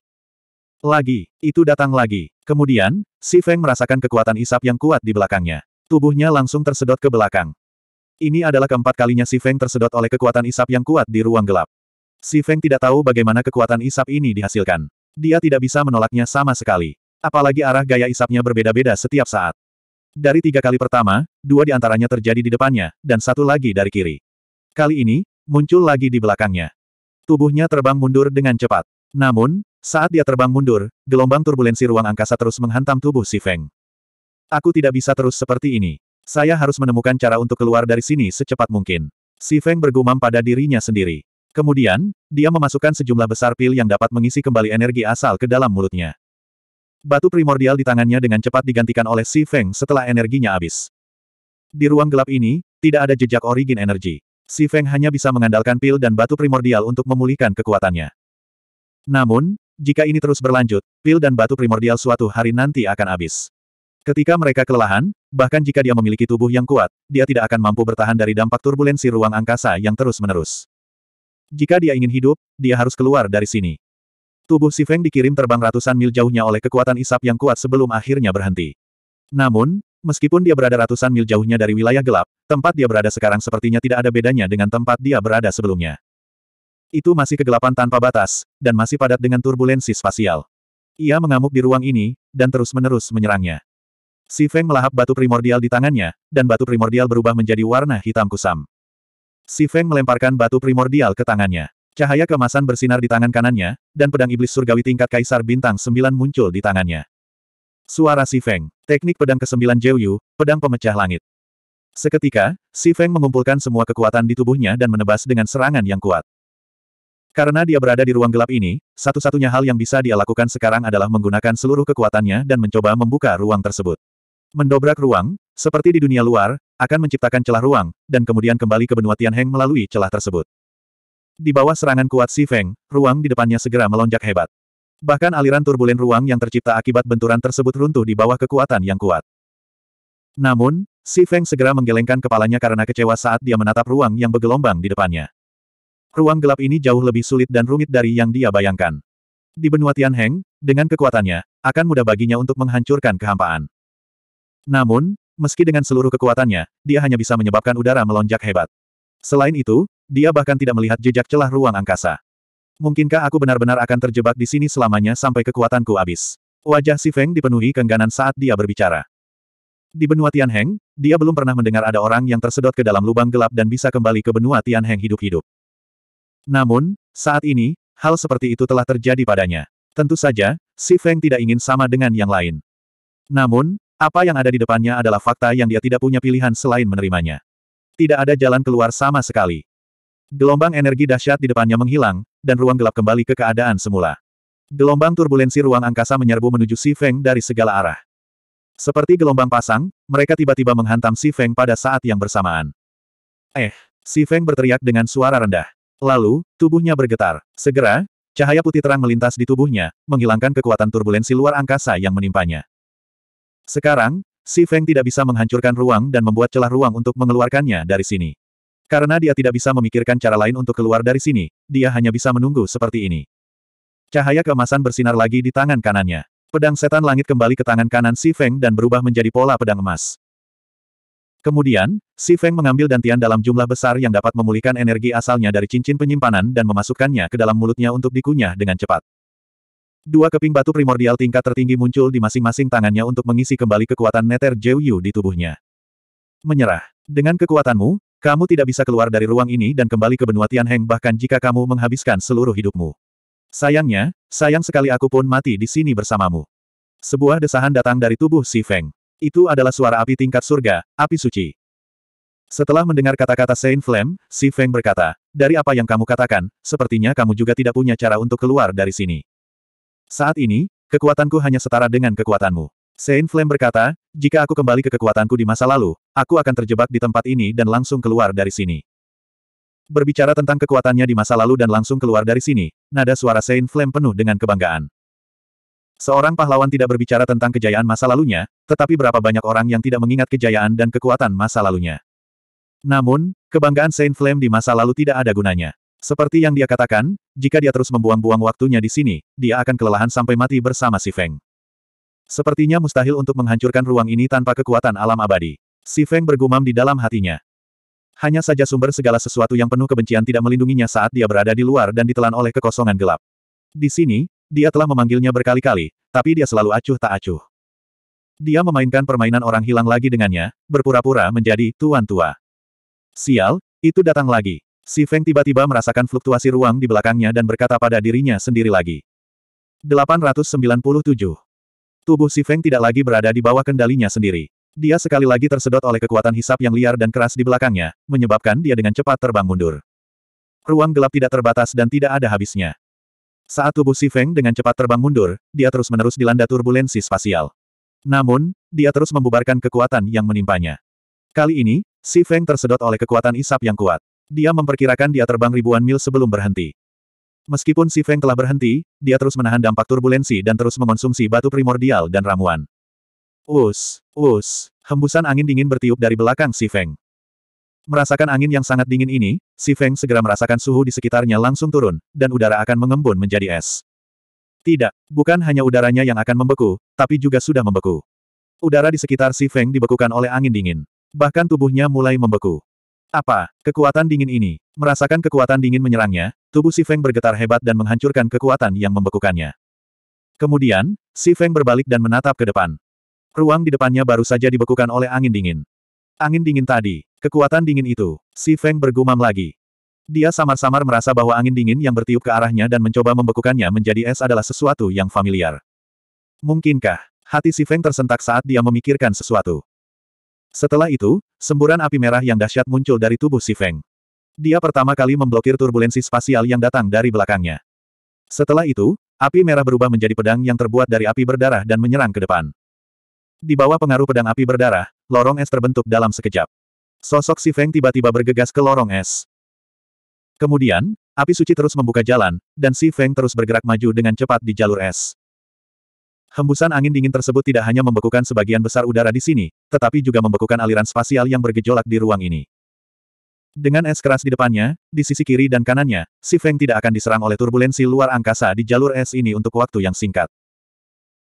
Lagi, itu datang lagi. Kemudian, Si Feng merasakan kekuatan isap yang kuat di belakangnya. Tubuhnya langsung tersedot ke belakang. Ini adalah keempat kalinya Si Feng tersedot oleh kekuatan isap yang kuat di ruang gelap. Si Feng tidak tahu bagaimana kekuatan isap ini dihasilkan. Dia tidak bisa menolaknya sama sekali. Apalagi arah gaya isapnya berbeda-beda setiap saat. Dari tiga kali pertama, dua di antaranya terjadi di depannya, dan satu lagi dari kiri. Kali ini, muncul lagi di belakangnya. Tubuhnya terbang mundur dengan cepat. Namun, saat dia terbang mundur, gelombang turbulensi ruang angkasa terus menghantam tubuh Si Feng. Aku tidak bisa terus seperti ini. Saya harus menemukan cara untuk keluar dari sini secepat mungkin. Si Feng bergumam pada dirinya sendiri. Kemudian, dia memasukkan sejumlah besar pil yang dapat mengisi kembali energi asal ke dalam mulutnya. Batu primordial di tangannya dengan cepat digantikan oleh Si Feng setelah energinya habis. Di ruang gelap ini, tidak ada jejak origin energi. Si Feng hanya bisa mengandalkan pil dan batu primordial untuk memulihkan kekuatannya. Namun, jika ini terus berlanjut, pil dan batu primordial suatu hari nanti akan habis. Ketika mereka kelelahan, bahkan jika dia memiliki tubuh yang kuat, dia tidak akan mampu bertahan dari dampak turbulensi ruang angkasa yang terus-menerus. Jika dia ingin hidup, dia harus keluar dari sini. Tubuh Si Feng dikirim terbang ratusan mil jauhnya oleh kekuatan isap yang kuat sebelum akhirnya berhenti. Namun, meskipun dia berada ratusan mil jauhnya dari wilayah gelap, tempat dia berada sekarang sepertinya tidak ada bedanya dengan tempat dia berada sebelumnya. Itu masih kegelapan tanpa batas, dan masih padat dengan turbulensi spasial. Ia mengamuk di ruang ini, dan terus-menerus menyerangnya. Si Feng melahap batu primordial di tangannya, dan batu primordial berubah menjadi warna hitam kusam. Si Feng melemparkan batu primordial ke tangannya. Cahaya kemasan bersinar di tangan kanannya, dan pedang iblis surgawi tingkat kaisar bintang sembilan muncul di tangannya. Suara Si Feng, teknik pedang ke-9 Yu, pedang pemecah langit. Seketika, Si Feng mengumpulkan semua kekuatan di tubuhnya dan menebas dengan serangan yang kuat. Karena dia berada di ruang gelap ini, satu-satunya hal yang bisa dia lakukan sekarang adalah menggunakan seluruh kekuatannya dan mencoba membuka ruang tersebut. Mendobrak ruang, seperti di dunia luar, akan menciptakan celah ruang, dan kemudian kembali ke benua Tianheng melalui celah tersebut. Di bawah serangan kuat Si Feng, ruang di depannya segera melonjak hebat. Bahkan aliran turbulen ruang yang tercipta akibat benturan tersebut runtuh di bawah kekuatan yang kuat. Namun, Si Feng segera menggelengkan kepalanya karena kecewa saat dia menatap ruang yang bergelombang di depannya. Ruang gelap ini jauh lebih sulit dan rumit dari yang dia bayangkan. Di benua Tianheng, dengan kekuatannya, akan mudah baginya untuk menghancurkan kehampaan. Namun, meski dengan seluruh kekuatannya, dia hanya bisa menyebabkan udara melonjak hebat. Selain itu, dia bahkan tidak melihat jejak celah ruang angkasa. Mungkinkah aku benar-benar akan terjebak di sini selamanya sampai kekuatanku habis? Wajah Si Feng dipenuhi kengganan saat dia berbicara. Di benua Tianheng, dia belum pernah mendengar ada orang yang tersedot ke dalam lubang gelap dan bisa kembali ke benua Tianheng hidup-hidup. Namun, saat ini, hal seperti itu telah terjadi padanya. Tentu saja, Si Feng tidak ingin sama dengan yang lain. Namun, apa yang ada di depannya adalah fakta yang dia tidak punya pilihan selain menerimanya. Tidak ada jalan keluar sama sekali. Gelombang energi dahsyat di depannya menghilang, dan ruang gelap kembali ke keadaan semula. Gelombang turbulensi ruang angkasa menyerbu menuju Si Feng dari segala arah. Seperti gelombang pasang, mereka tiba-tiba menghantam Si Feng pada saat yang bersamaan. Eh, Si Feng berteriak dengan suara rendah. Lalu, tubuhnya bergetar. Segera, cahaya putih terang melintas di tubuhnya, menghilangkan kekuatan turbulensi luar angkasa yang menimpanya. Sekarang, Si Feng tidak bisa menghancurkan ruang dan membuat celah ruang untuk mengeluarkannya dari sini. Karena dia tidak bisa memikirkan cara lain untuk keluar dari sini, dia hanya bisa menunggu seperti ini. Cahaya keemasan bersinar lagi di tangan kanannya. Pedang setan langit kembali ke tangan kanan Si Feng dan berubah menjadi pola pedang emas. Kemudian, Si Feng mengambil dantian dalam jumlah besar yang dapat memulihkan energi asalnya dari cincin penyimpanan dan memasukkannya ke dalam mulutnya untuk dikunyah dengan cepat. Dua keping batu primordial tingkat tertinggi muncul di masing-masing tangannya untuk mengisi kembali kekuatan neter Jiu di tubuhnya. Menyerah. Dengan kekuatanmu, kamu tidak bisa keluar dari ruang ini dan kembali ke benua Tianheng bahkan jika kamu menghabiskan seluruh hidupmu. Sayangnya, sayang sekali aku pun mati di sini bersamamu. Sebuah desahan datang dari tubuh Si Feng. Itu adalah suara api tingkat surga, api suci. Setelah mendengar kata-kata Saint Flame, Si Feng berkata, dari apa yang kamu katakan, sepertinya kamu juga tidak punya cara untuk keluar dari sini. Saat ini, kekuatanku hanya setara dengan kekuatanmu. Saint Flame berkata, jika aku kembali ke kekuatanku di masa lalu, aku akan terjebak di tempat ini dan langsung keluar dari sini. Berbicara tentang kekuatannya di masa lalu dan langsung keluar dari sini, nada suara Saint Flame penuh dengan kebanggaan. Seorang pahlawan tidak berbicara tentang kejayaan masa lalunya, tetapi berapa banyak orang yang tidak mengingat kejayaan dan kekuatan masa lalunya. Namun, kebanggaan Saint Flame di masa lalu tidak ada gunanya. Seperti yang dia katakan, jika dia terus membuang-buang waktunya di sini, dia akan kelelahan sampai mati bersama si Feng. Sepertinya mustahil untuk menghancurkan ruang ini tanpa kekuatan alam abadi. Si Feng bergumam di dalam hatinya. Hanya saja sumber segala sesuatu yang penuh kebencian tidak melindunginya saat dia berada di luar dan ditelan oleh kekosongan gelap. Di sini, dia telah memanggilnya berkali-kali, tapi dia selalu acuh tak acuh. Dia memainkan permainan orang hilang lagi dengannya, berpura-pura menjadi tuan tua. Sial, itu datang lagi. Si Feng tiba-tiba merasakan fluktuasi ruang di belakangnya dan berkata pada dirinya sendiri lagi. 897. Tubuh Si Feng tidak lagi berada di bawah kendalinya sendiri. Dia sekali lagi tersedot oleh kekuatan hisap yang liar dan keras di belakangnya, menyebabkan dia dengan cepat terbang mundur. Ruang gelap tidak terbatas dan tidak ada habisnya. Saat tubuh Si Feng dengan cepat terbang mundur, dia terus-menerus dilanda turbulensi spasial. Namun, dia terus membubarkan kekuatan yang menimpanya. Kali ini, Si Feng tersedot oleh kekuatan hisap yang kuat. Dia memperkirakan dia terbang ribuan mil sebelum berhenti. Meskipun Si Feng telah berhenti, dia terus menahan dampak turbulensi dan terus mengonsumsi batu primordial dan ramuan. Us, us, hembusan angin dingin bertiup dari belakang Si Feng. Merasakan angin yang sangat dingin ini, Si Feng segera merasakan suhu di sekitarnya langsung turun, dan udara akan mengembun menjadi es. Tidak, bukan hanya udaranya yang akan membeku, tapi juga sudah membeku. Udara di sekitar Si Feng dibekukan oleh angin dingin. Bahkan tubuhnya mulai membeku. Apa, kekuatan dingin ini? Merasakan kekuatan dingin menyerangnya, tubuh Si Feng bergetar hebat dan menghancurkan kekuatan yang membekukannya. Kemudian, Si Feng berbalik dan menatap ke depan. Ruang di depannya baru saja dibekukan oleh angin dingin. Angin dingin tadi, kekuatan dingin itu, Si Feng bergumam lagi. Dia samar-samar merasa bahwa angin dingin yang bertiup ke arahnya dan mencoba membekukannya menjadi es adalah sesuatu yang familiar. Mungkinkah? Hati Si Feng tersentak saat dia memikirkan sesuatu. Setelah itu, semburan api merah yang dahsyat muncul dari tubuh Si Feng. Dia pertama kali memblokir turbulensi spasial yang datang dari belakangnya. Setelah itu, api merah berubah menjadi pedang yang terbuat dari api berdarah dan menyerang ke depan. Di bawah pengaruh pedang api berdarah, lorong es terbentuk dalam sekejap. Sosok Si Feng tiba-tiba bergegas ke lorong es. Kemudian, api suci terus membuka jalan, dan Si Feng terus bergerak maju dengan cepat di jalur es. Hembusan angin dingin tersebut tidak hanya membekukan sebagian besar udara di sini, tetapi juga membekukan aliran spasial yang bergejolak di ruang ini. Dengan es keras di depannya, di sisi kiri dan kanannya, si Feng tidak akan diserang oleh turbulensi luar angkasa di jalur es ini untuk waktu yang singkat.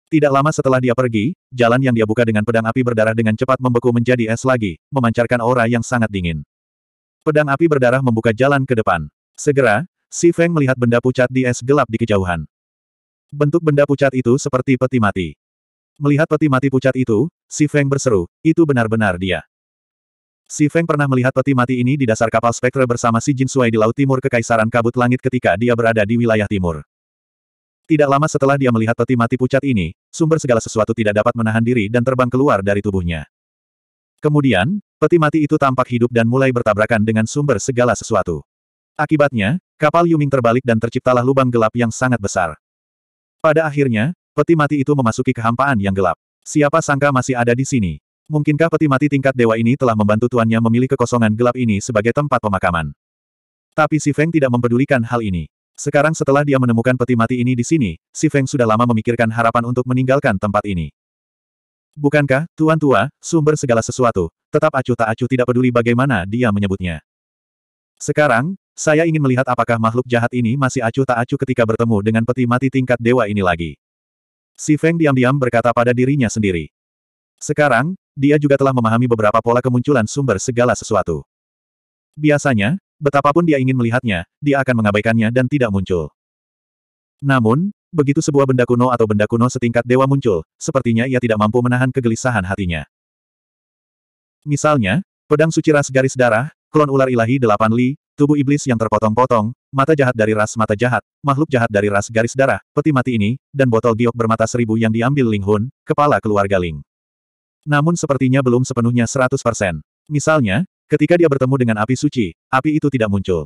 Tidak lama setelah dia pergi, jalan yang dia buka dengan pedang api berdarah dengan cepat membeku menjadi es lagi, memancarkan aura yang sangat dingin. Pedang api berdarah membuka jalan ke depan. Segera, si Feng melihat benda pucat di es gelap di kejauhan. Bentuk benda pucat itu seperti peti mati. Melihat peti mati pucat itu, Si Feng berseru, itu benar-benar dia. Si Feng pernah melihat peti mati ini di dasar kapal spektra bersama Si Jin Suai di Laut Timur Kekaisaran Kabut Langit ketika dia berada di wilayah timur. Tidak lama setelah dia melihat peti mati pucat ini, sumber segala sesuatu tidak dapat menahan diri dan terbang keluar dari tubuhnya. Kemudian, peti mati itu tampak hidup dan mulai bertabrakan dengan sumber segala sesuatu. Akibatnya, kapal Yuming terbalik dan terciptalah lubang gelap yang sangat besar. Pada akhirnya, peti mati itu memasuki kehampaan yang gelap. Siapa sangka masih ada di sini. Mungkinkah peti mati tingkat dewa ini telah membantu tuannya memilih kekosongan gelap ini sebagai tempat pemakaman. Tapi Si Feng tidak mempedulikan hal ini. Sekarang setelah dia menemukan peti mati ini di sini, Si Feng sudah lama memikirkan harapan untuk meninggalkan tempat ini. Bukankah, Tuan Tua, sumber segala sesuatu, tetap acuh tak acuh tidak peduli bagaimana dia menyebutnya. Sekarang, saya ingin melihat apakah makhluk jahat ini masih acuh tak acuh ketika bertemu dengan peti mati tingkat dewa ini lagi. Si Feng diam-diam berkata pada dirinya sendiri. Sekarang, dia juga telah memahami beberapa pola kemunculan sumber segala sesuatu. Biasanya, betapapun dia ingin melihatnya, dia akan mengabaikannya dan tidak muncul. Namun, begitu sebuah benda kuno atau benda kuno setingkat dewa muncul, sepertinya ia tidak mampu menahan kegelisahan hatinya. Misalnya, pedang suci ras garis darah, klon ular ilahi delapan li, Tubuh iblis yang terpotong-potong, mata jahat dari ras mata jahat, makhluk jahat dari ras garis darah, peti mati ini, dan botol giok bermata seribu yang diambil Ling Hun, kepala keluarga Ling. Namun sepertinya belum sepenuhnya 100%. Misalnya, ketika dia bertemu dengan api suci, api itu tidak muncul.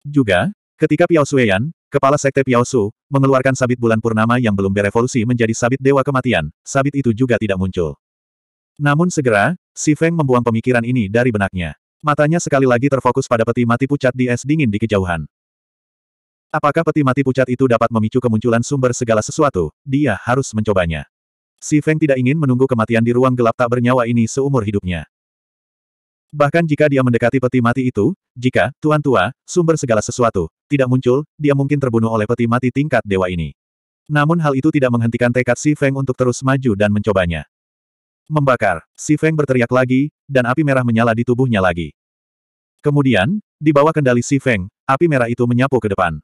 Juga, ketika Piao Suyan, kepala sekte Piao Su, mengeluarkan sabit bulan purnama yang belum berevolusi menjadi sabit dewa kematian, sabit itu juga tidak muncul. Namun segera, Si Feng membuang pemikiran ini dari benaknya. Matanya sekali lagi terfokus pada peti mati pucat di es dingin di kejauhan. Apakah peti mati pucat itu dapat memicu kemunculan sumber segala sesuatu? Dia harus mencobanya. Si Feng tidak ingin menunggu kematian di ruang gelap tak bernyawa ini seumur hidupnya. Bahkan jika dia mendekati peti mati itu, jika, Tuan Tua, sumber segala sesuatu, tidak muncul, dia mungkin terbunuh oleh peti mati tingkat dewa ini. Namun hal itu tidak menghentikan tekad Si Feng untuk terus maju dan mencobanya. Membakar, si Feng berteriak lagi, dan api merah menyala di tubuhnya lagi. Kemudian, di bawah kendali si Feng, api merah itu menyapu ke depan.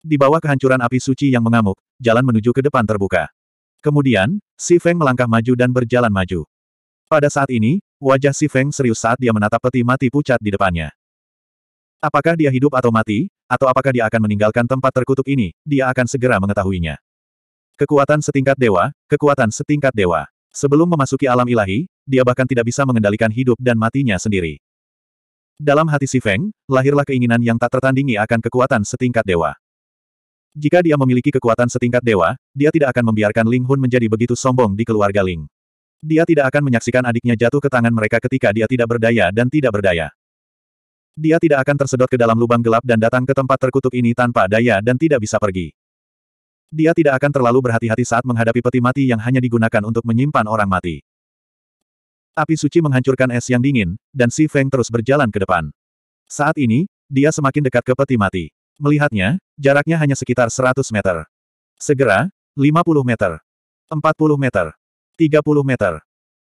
Di bawah kehancuran api suci yang mengamuk, jalan menuju ke depan terbuka. Kemudian, si Feng melangkah maju dan berjalan maju. Pada saat ini, wajah si Feng serius saat dia menatap peti mati pucat di depannya. Apakah dia hidup atau mati, atau apakah dia akan meninggalkan tempat terkutuk ini, dia akan segera mengetahuinya. Kekuatan setingkat dewa, kekuatan setingkat dewa. Sebelum memasuki alam ilahi, dia bahkan tidak bisa mengendalikan hidup dan matinya sendiri. Dalam hati Si Feng, lahirlah keinginan yang tak tertandingi akan kekuatan setingkat dewa. Jika dia memiliki kekuatan setingkat dewa, dia tidak akan membiarkan Ling Hun menjadi begitu sombong di keluarga Ling. Dia tidak akan menyaksikan adiknya jatuh ke tangan mereka ketika dia tidak berdaya dan tidak berdaya. Dia tidak akan tersedot ke dalam lubang gelap dan datang ke tempat terkutuk ini tanpa daya dan tidak bisa pergi. Dia tidak akan terlalu berhati-hati saat menghadapi peti mati yang hanya digunakan untuk menyimpan orang mati. Api suci menghancurkan es yang dingin, dan Si Feng terus berjalan ke depan. Saat ini, dia semakin dekat ke peti mati. Melihatnya, jaraknya hanya sekitar 100 meter. Segera, 50 meter. 40 meter. 30 meter.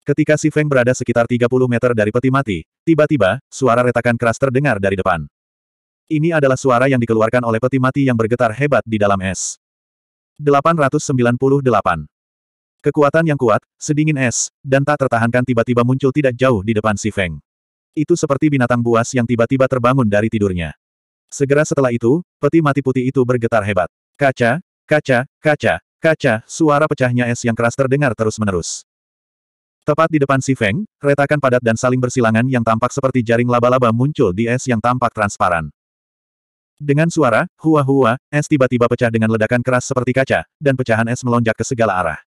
Ketika Si Feng berada sekitar 30 meter dari peti mati, tiba-tiba, suara retakan keras terdengar dari depan. Ini adalah suara yang dikeluarkan oleh peti mati yang bergetar hebat di dalam es. 898. Kekuatan yang kuat, sedingin es, dan tak tertahankan tiba-tiba muncul tidak jauh di depan si Feng. Itu seperti binatang buas yang tiba-tiba terbangun dari tidurnya. Segera setelah itu, peti mati putih itu bergetar hebat. Kaca, kaca, kaca, kaca, suara pecahnya es yang keras terdengar terus-menerus. Tepat di depan si Feng, retakan padat dan saling bersilangan yang tampak seperti jaring laba-laba muncul di es yang tampak transparan. Dengan suara, hua-hua, es tiba-tiba pecah dengan ledakan keras seperti kaca, dan pecahan es melonjak ke segala arah.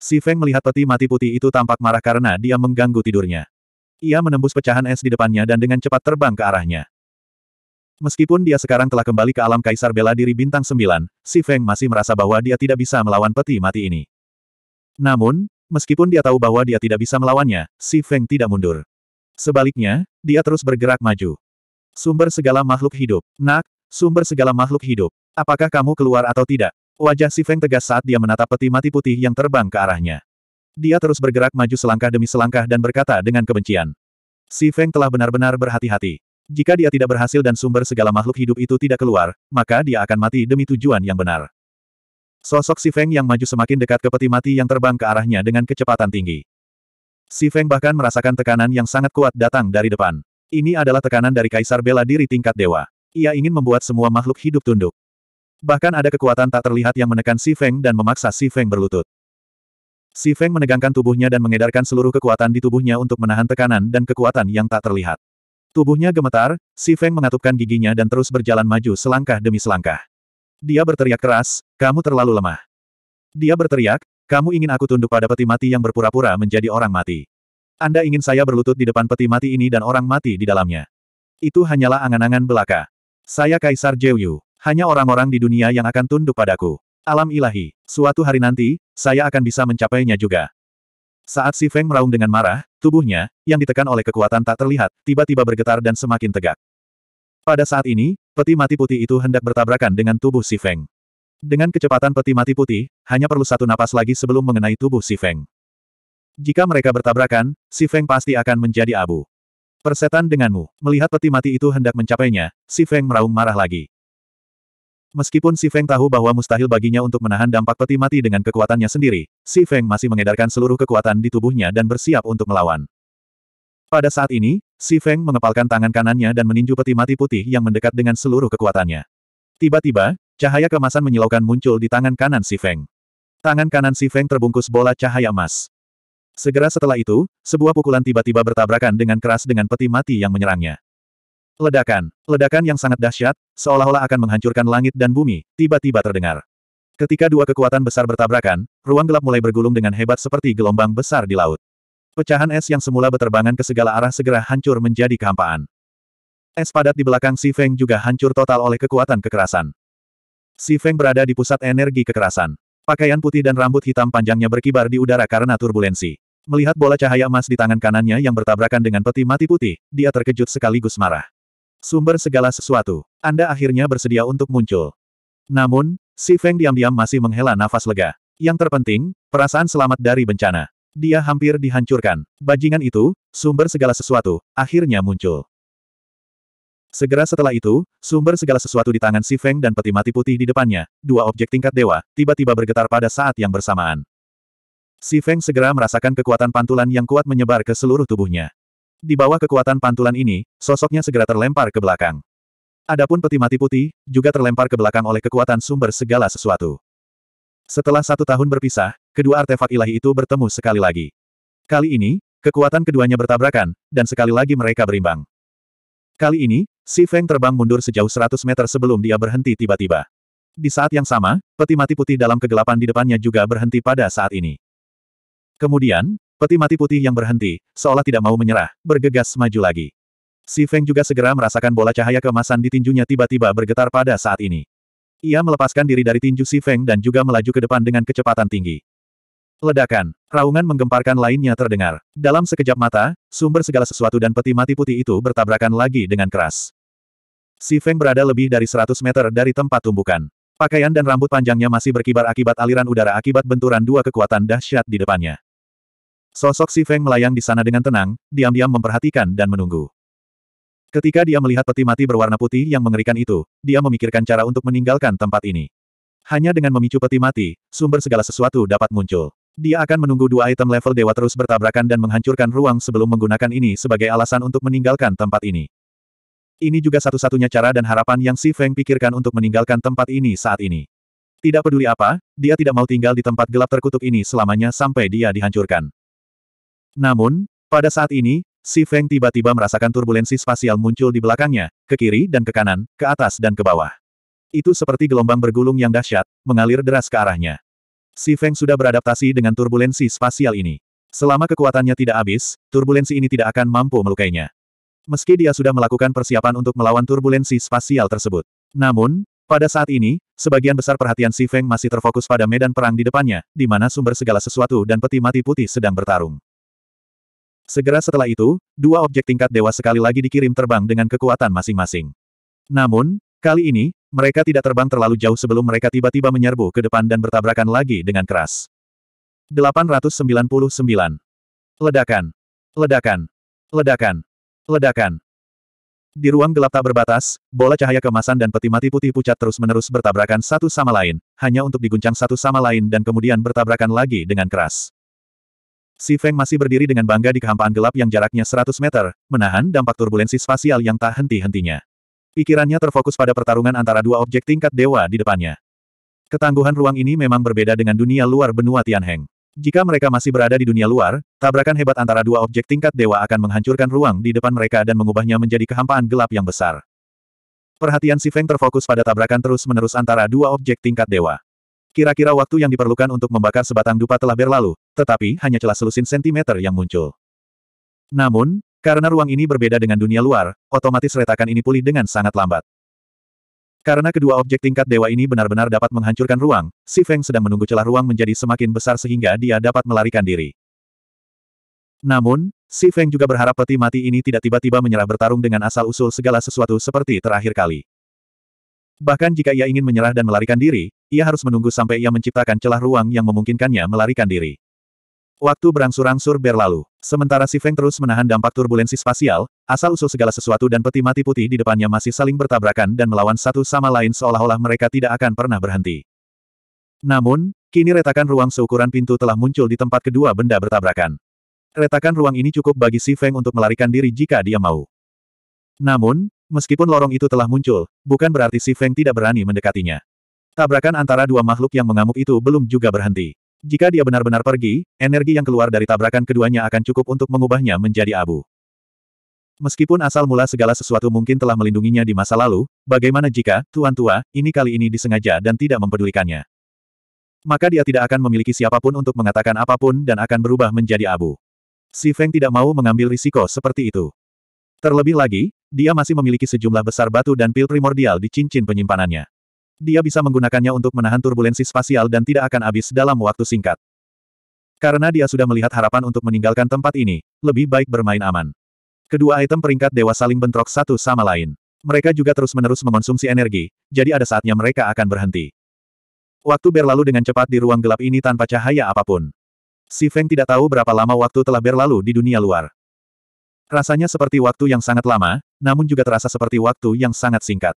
Si Feng melihat peti mati putih itu tampak marah karena dia mengganggu tidurnya. Ia menembus pecahan es di depannya dan dengan cepat terbang ke arahnya. Meskipun dia sekarang telah kembali ke alam kaisar bela diri bintang Sembilan, si Feng masih merasa bahwa dia tidak bisa melawan peti mati ini. Namun, meskipun dia tahu bahwa dia tidak bisa melawannya, si Feng tidak mundur. Sebaliknya, dia terus bergerak maju. Sumber segala makhluk hidup. Nak, Sumber segala makhluk hidup. Apakah kamu keluar atau tidak? Wajah Si Feng tegas saat dia menatap peti mati putih yang terbang ke arahnya. Dia terus bergerak maju selangkah demi selangkah dan berkata dengan kebencian. Si Feng telah benar-benar berhati-hati. Jika dia tidak berhasil dan sumber segala makhluk hidup itu tidak keluar, maka dia akan mati demi tujuan yang benar. Sosok Si Feng yang maju semakin dekat ke peti mati yang terbang ke arahnya dengan kecepatan tinggi. Si Feng bahkan merasakan tekanan yang sangat kuat datang dari depan. Ini adalah tekanan dari Kaisar Bela Diri tingkat dewa. Ia ingin membuat semua makhluk hidup tunduk. Bahkan ada kekuatan tak terlihat yang menekan Si Feng dan memaksa Si Feng berlutut. Si Feng menegangkan tubuhnya dan mengedarkan seluruh kekuatan di tubuhnya untuk menahan tekanan dan kekuatan yang tak terlihat. Tubuhnya gemetar, Si Feng mengatupkan giginya dan terus berjalan maju selangkah demi selangkah. Dia berteriak keras, kamu terlalu lemah. Dia berteriak, kamu ingin aku tunduk pada peti mati yang berpura-pura menjadi orang mati. Anda ingin saya berlutut di depan peti mati ini dan orang mati di dalamnya. Itu hanyalah angan-angan belaka. Saya Kaisar Jeoyu. Hanya orang-orang di dunia yang akan tunduk padaku. Alam ilahi. Suatu hari nanti, saya akan bisa mencapainya juga. Saat Si Feng meraung dengan marah, tubuhnya, yang ditekan oleh kekuatan tak terlihat, tiba-tiba bergetar dan semakin tegak. Pada saat ini, peti mati putih itu hendak bertabrakan dengan tubuh Si Feng. Dengan kecepatan peti mati putih, hanya perlu satu napas lagi sebelum mengenai tubuh Si Feng. Jika mereka bertabrakan, Si Feng pasti akan menjadi abu. Persetan denganmu. Melihat peti mati itu hendak mencapainya, Si Feng meraung marah lagi. Meskipun Si Feng tahu bahwa mustahil baginya untuk menahan dampak peti mati dengan kekuatannya sendiri, Si Feng masih mengedarkan seluruh kekuatan di tubuhnya dan bersiap untuk melawan. Pada saat ini, Si Feng mengepalkan tangan kanannya dan meninju peti mati putih yang mendekat dengan seluruh kekuatannya. Tiba-tiba, cahaya kemasan menyilaukan muncul di tangan kanan Si Feng. Tangan kanan Si Feng terbungkus bola cahaya emas. Segera setelah itu, sebuah pukulan tiba-tiba bertabrakan dengan keras dengan peti mati yang menyerangnya. Ledakan, ledakan yang sangat dahsyat, seolah-olah akan menghancurkan langit dan bumi, tiba-tiba terdengar. Ketika dua kekuatan besar bertabrakan, ruang gelap mulai bergulung dengan hebat seperti gelombang besar di laut. Pecahan es yang semula berterbangan ke segala arah segera hancur menjadi kehampaan. Es padat di belakang Si Feng juga hancur total oleh kekuatan kekerasan. Si Feng berada di pusat energi kekerasan. Pakaian putih dan rambut hitam panjangnya berkibar di udara karena turbulensi. Melihat bola cahaya emas di tangan kanannya yang bertabrakan dengan peti mati putih, dia terkejut sekaligus marah. Sumber segala sesuatu, Anda akhirnya bersedia untuk muncul. Namun, si Feng diam-diam masih menghela nafas lega. Yang terpenting, perasaan selamat dari bencana. Dia hampir dihancurkan. Bajingan itu, sumber segala sesuatu, akhirnya muncul. Segera setelah itu, sumber segala sesuatu di tangan Si Feng dan peti mati putih di depannya, dua objek tingkat dewa, tiba-tiba bergetar pada saat yang bersamaan. Si Feng segera merasakan kekuatan pantulan yang kuat menyebar ke seluruh tubuhnya. Di bawah kekuatan pantulan ini, sosoknya segera terlempar ke belakang. Adapun peti mati putih, juga terlempar ke belakang oleh kekuatan sumber segala sesuatu. Setelah satu tahun berpisah, kedua artefak ilahi itu bertemu sekali lagi. Kali ini, kekuatan keduanya bertabrakan, dan sekali lagi mereka berimbang. Kali ini, Si Feng terbang mundur sejauh 100 meter sebelum dia berhenti tiba-tiba. Di saat yang sama, peti mati putih dalam kegelapan di depannya juga berhenti pada saat ini. Kemudian, peti mati putih yang berhenti, seolah tidak mau menyerah, bergegas maju lagi. Si Feng juga segera merasakan bola cahaya kemasan di tinjunya tiba-tiba bergetar pada saat ini. Ia melepaskan diri dari tinju Si Feng dan juga melaju ke depan dengan kecepatan tinggi. Ledakan, raungan menggemparkan lainnya terdengar. Dalam sekejap mata, sumber segala sesuatu dan peti mati putih itu bertabrakan lagi dengan keras. Si Feng berada lebih dari 100 meter dari tempat tumbukan. Pakaian dan rambut panjangnya masih berkibar akibat aliran udara akibat benturan dua kekuatan dahsyat di depannya. Sosok Si Feng melayang di sana dengan tenang, diam-diam memperhatikan dan menunggu. Ketika dia melihat peti mati berwarna putih yang mengerikan itu, dia memikirkan cara untuk meninggalkan tempat ini. Hanya dengan memicu peti mati, sumber segala sesuatu dapat muncul. Dia akan menunggu dua item level dewa terus bertabrakan dan menghancurkan ruang sebelum menggunakan ini sebagai alasan untuk meninggalkan tempat ini. Ini juga satu-satunya cara dan harapan yang Si Feng pikirkan untuk meninggalkan tempat ini saat ini. Tidak peduli apa, dia tidak mau tinggal di tempat gelap terkutuk ini selamanya sampai dia dihancurkan. Namun, pada saat ini, Si Feng tiba-tiba merasakan turbulensi spasial muncul di belakangnya, ke kiri dan ke kanan, ke atas dan ke bawah. Itu seperti gelombang bergulung yang dahsyat, mengalir deras ke arahnya. Si Feng sudah beradaptasi dengan turbulensi spasial ini. Selama kekuatannya tidak habis, turbulensi ini tidak akan mampu melukainya. Meski dia sudah melakukan persiapan untuk melawan turbulensi spasial tersebut. Namun, pada saat ini, sebagian besar perhatian Si Feng masih terfokus pada medan perang di depannya, di mana sumber segala sesuatu dan peti mati putih sedang bertarung. Segera setelah itu, dua objek tingkat dewa sekali lagi dikirim terbang dengan kekuatan masing-masing. Namun, kali ini, mereka tidak terbang terlalu jauh sebelum mereka tiba-tiba menyerbu ke depan dan bertabrakan lagi dengan keras. 899. Ledakan. Ledakan. Ledakan. Ledakan. Di ruang gelap tak berbatas, bola cahaya kemasan dan peti mati putih pucat terus-menerus bertabrakan satu sama lain, hanya untuk diguncang satu sama lain dan kemudian bertabrakan lagi dengan keras. Si Feng masih berdiri dengan bangga di kehampaan gelap yang jaraknya 100 meter, menahan dampak turbulensi spasial yang tak henti-hentinya. Pikirannya terfokus pada pertarungan antara dua objek tingkat dewa di depannya. Ketangguhan ruang ini memang berbeda dengan dunia luar benua Tianheng. Jika mereka masih berada di dunia luar, tabrakan hebat antara dua objek tingkat dewa akan menghancurkan ruang di depan mereka dan mengubahnya menjadi kehampaan gelap yang besar. Perhatian Si Feng terfokus pada tabrakan terus-menerus antara dua objek tingkat dewa. Kira-kira waktu yang diperlukan untuk membakar sebatang dupa telah berlalu, tetapi hanya celah selusin sentimeter yang muncul. Namun, karena ruang ini berbeda dengan dunia luar, otomatis retakan ini pulih dengan sangat lambat. Karena kedua objek tingkat dewa ini benar-benar dapat menghancurkan ruang, Si Feng sedang menunggu celah ruang menjadi semakin besar sehingga dia dapat melarikan diri. Namun, Si Feng juga berharap peti mati ini tidak tiba-tiba menyerah bertarung dengan asal-usul segala sesuatu seperti terakhir kali. Bahkan jika ia ingin menyerah dan melarikan diri, ia harus menunggu sampai ia menciptakan celah ruang yang memungkinkannya melarikan diri. Waktu berangsur-angsur berlalu, sementara Si Feng terus menahan dampak turbulensi spasial, asal-usul segala sesuatu dan peti mati putih di depannya masih saling bertabrakan dan melawan satu sama lain seolah-olah mereka tidak akan pernah berhenti. Namun, kini retakan ruang seukuran pintu telah muncul di tempat kedua benda bertabrakan. Retakan ruang ini cukup bagi Si Feng untuk melarikan diri jika dia mau. Namun, meskipun lorong itu telah muncul, bukan berarti Si Feng tidak berani mendekatinya. Tabrakan antara dua makhluk yang mengamuk itu belum juga berhenti. Jika dia benar-benar pergi, energi yang keluar dari tabrakan keduanya akan cukup untuk mengubahnya menjadi abu. Meskipun asal mula segala sesuatu mungkin telah melindunginya di masa lalu, bagaimana jika, Tuan Tua, ini kali ini disengaja dan tidak mempedulikannya? Maka dia tidak akan memiliki siapapun untuk mengatakan apapun dan akan berubah menjadi abu. Si Feng tidak mau mengambil risiko seperti itu. Terlebih lagi, dia masih memiliki sejumlah besar batu dan pil primordial di cincin penyimpanannya dia bisa menggunakannya untuk menahan turbulensi spasial dan tidak akan habis dalam waktu singkat. Karena dia sudah melihat harapan untuk meninggalkan tempat ini, lebih baik bermain aman. Kedua item peringkat dewa saling bentrok satu sama lain. Mereka juga terus-menerus mengonsumsi energi, jadi ada saatnya mereka akan berhenti. Waktu berlalu dengan cepat di ruang gelap ini tanpa cahaya apapun. Si Feng tidak tahu berapa lama waktu telah berlalu di dunia luar. Rasanya seperti waktu yang sangat lama, namun juga terasa seperti waktu yang sangat singkat.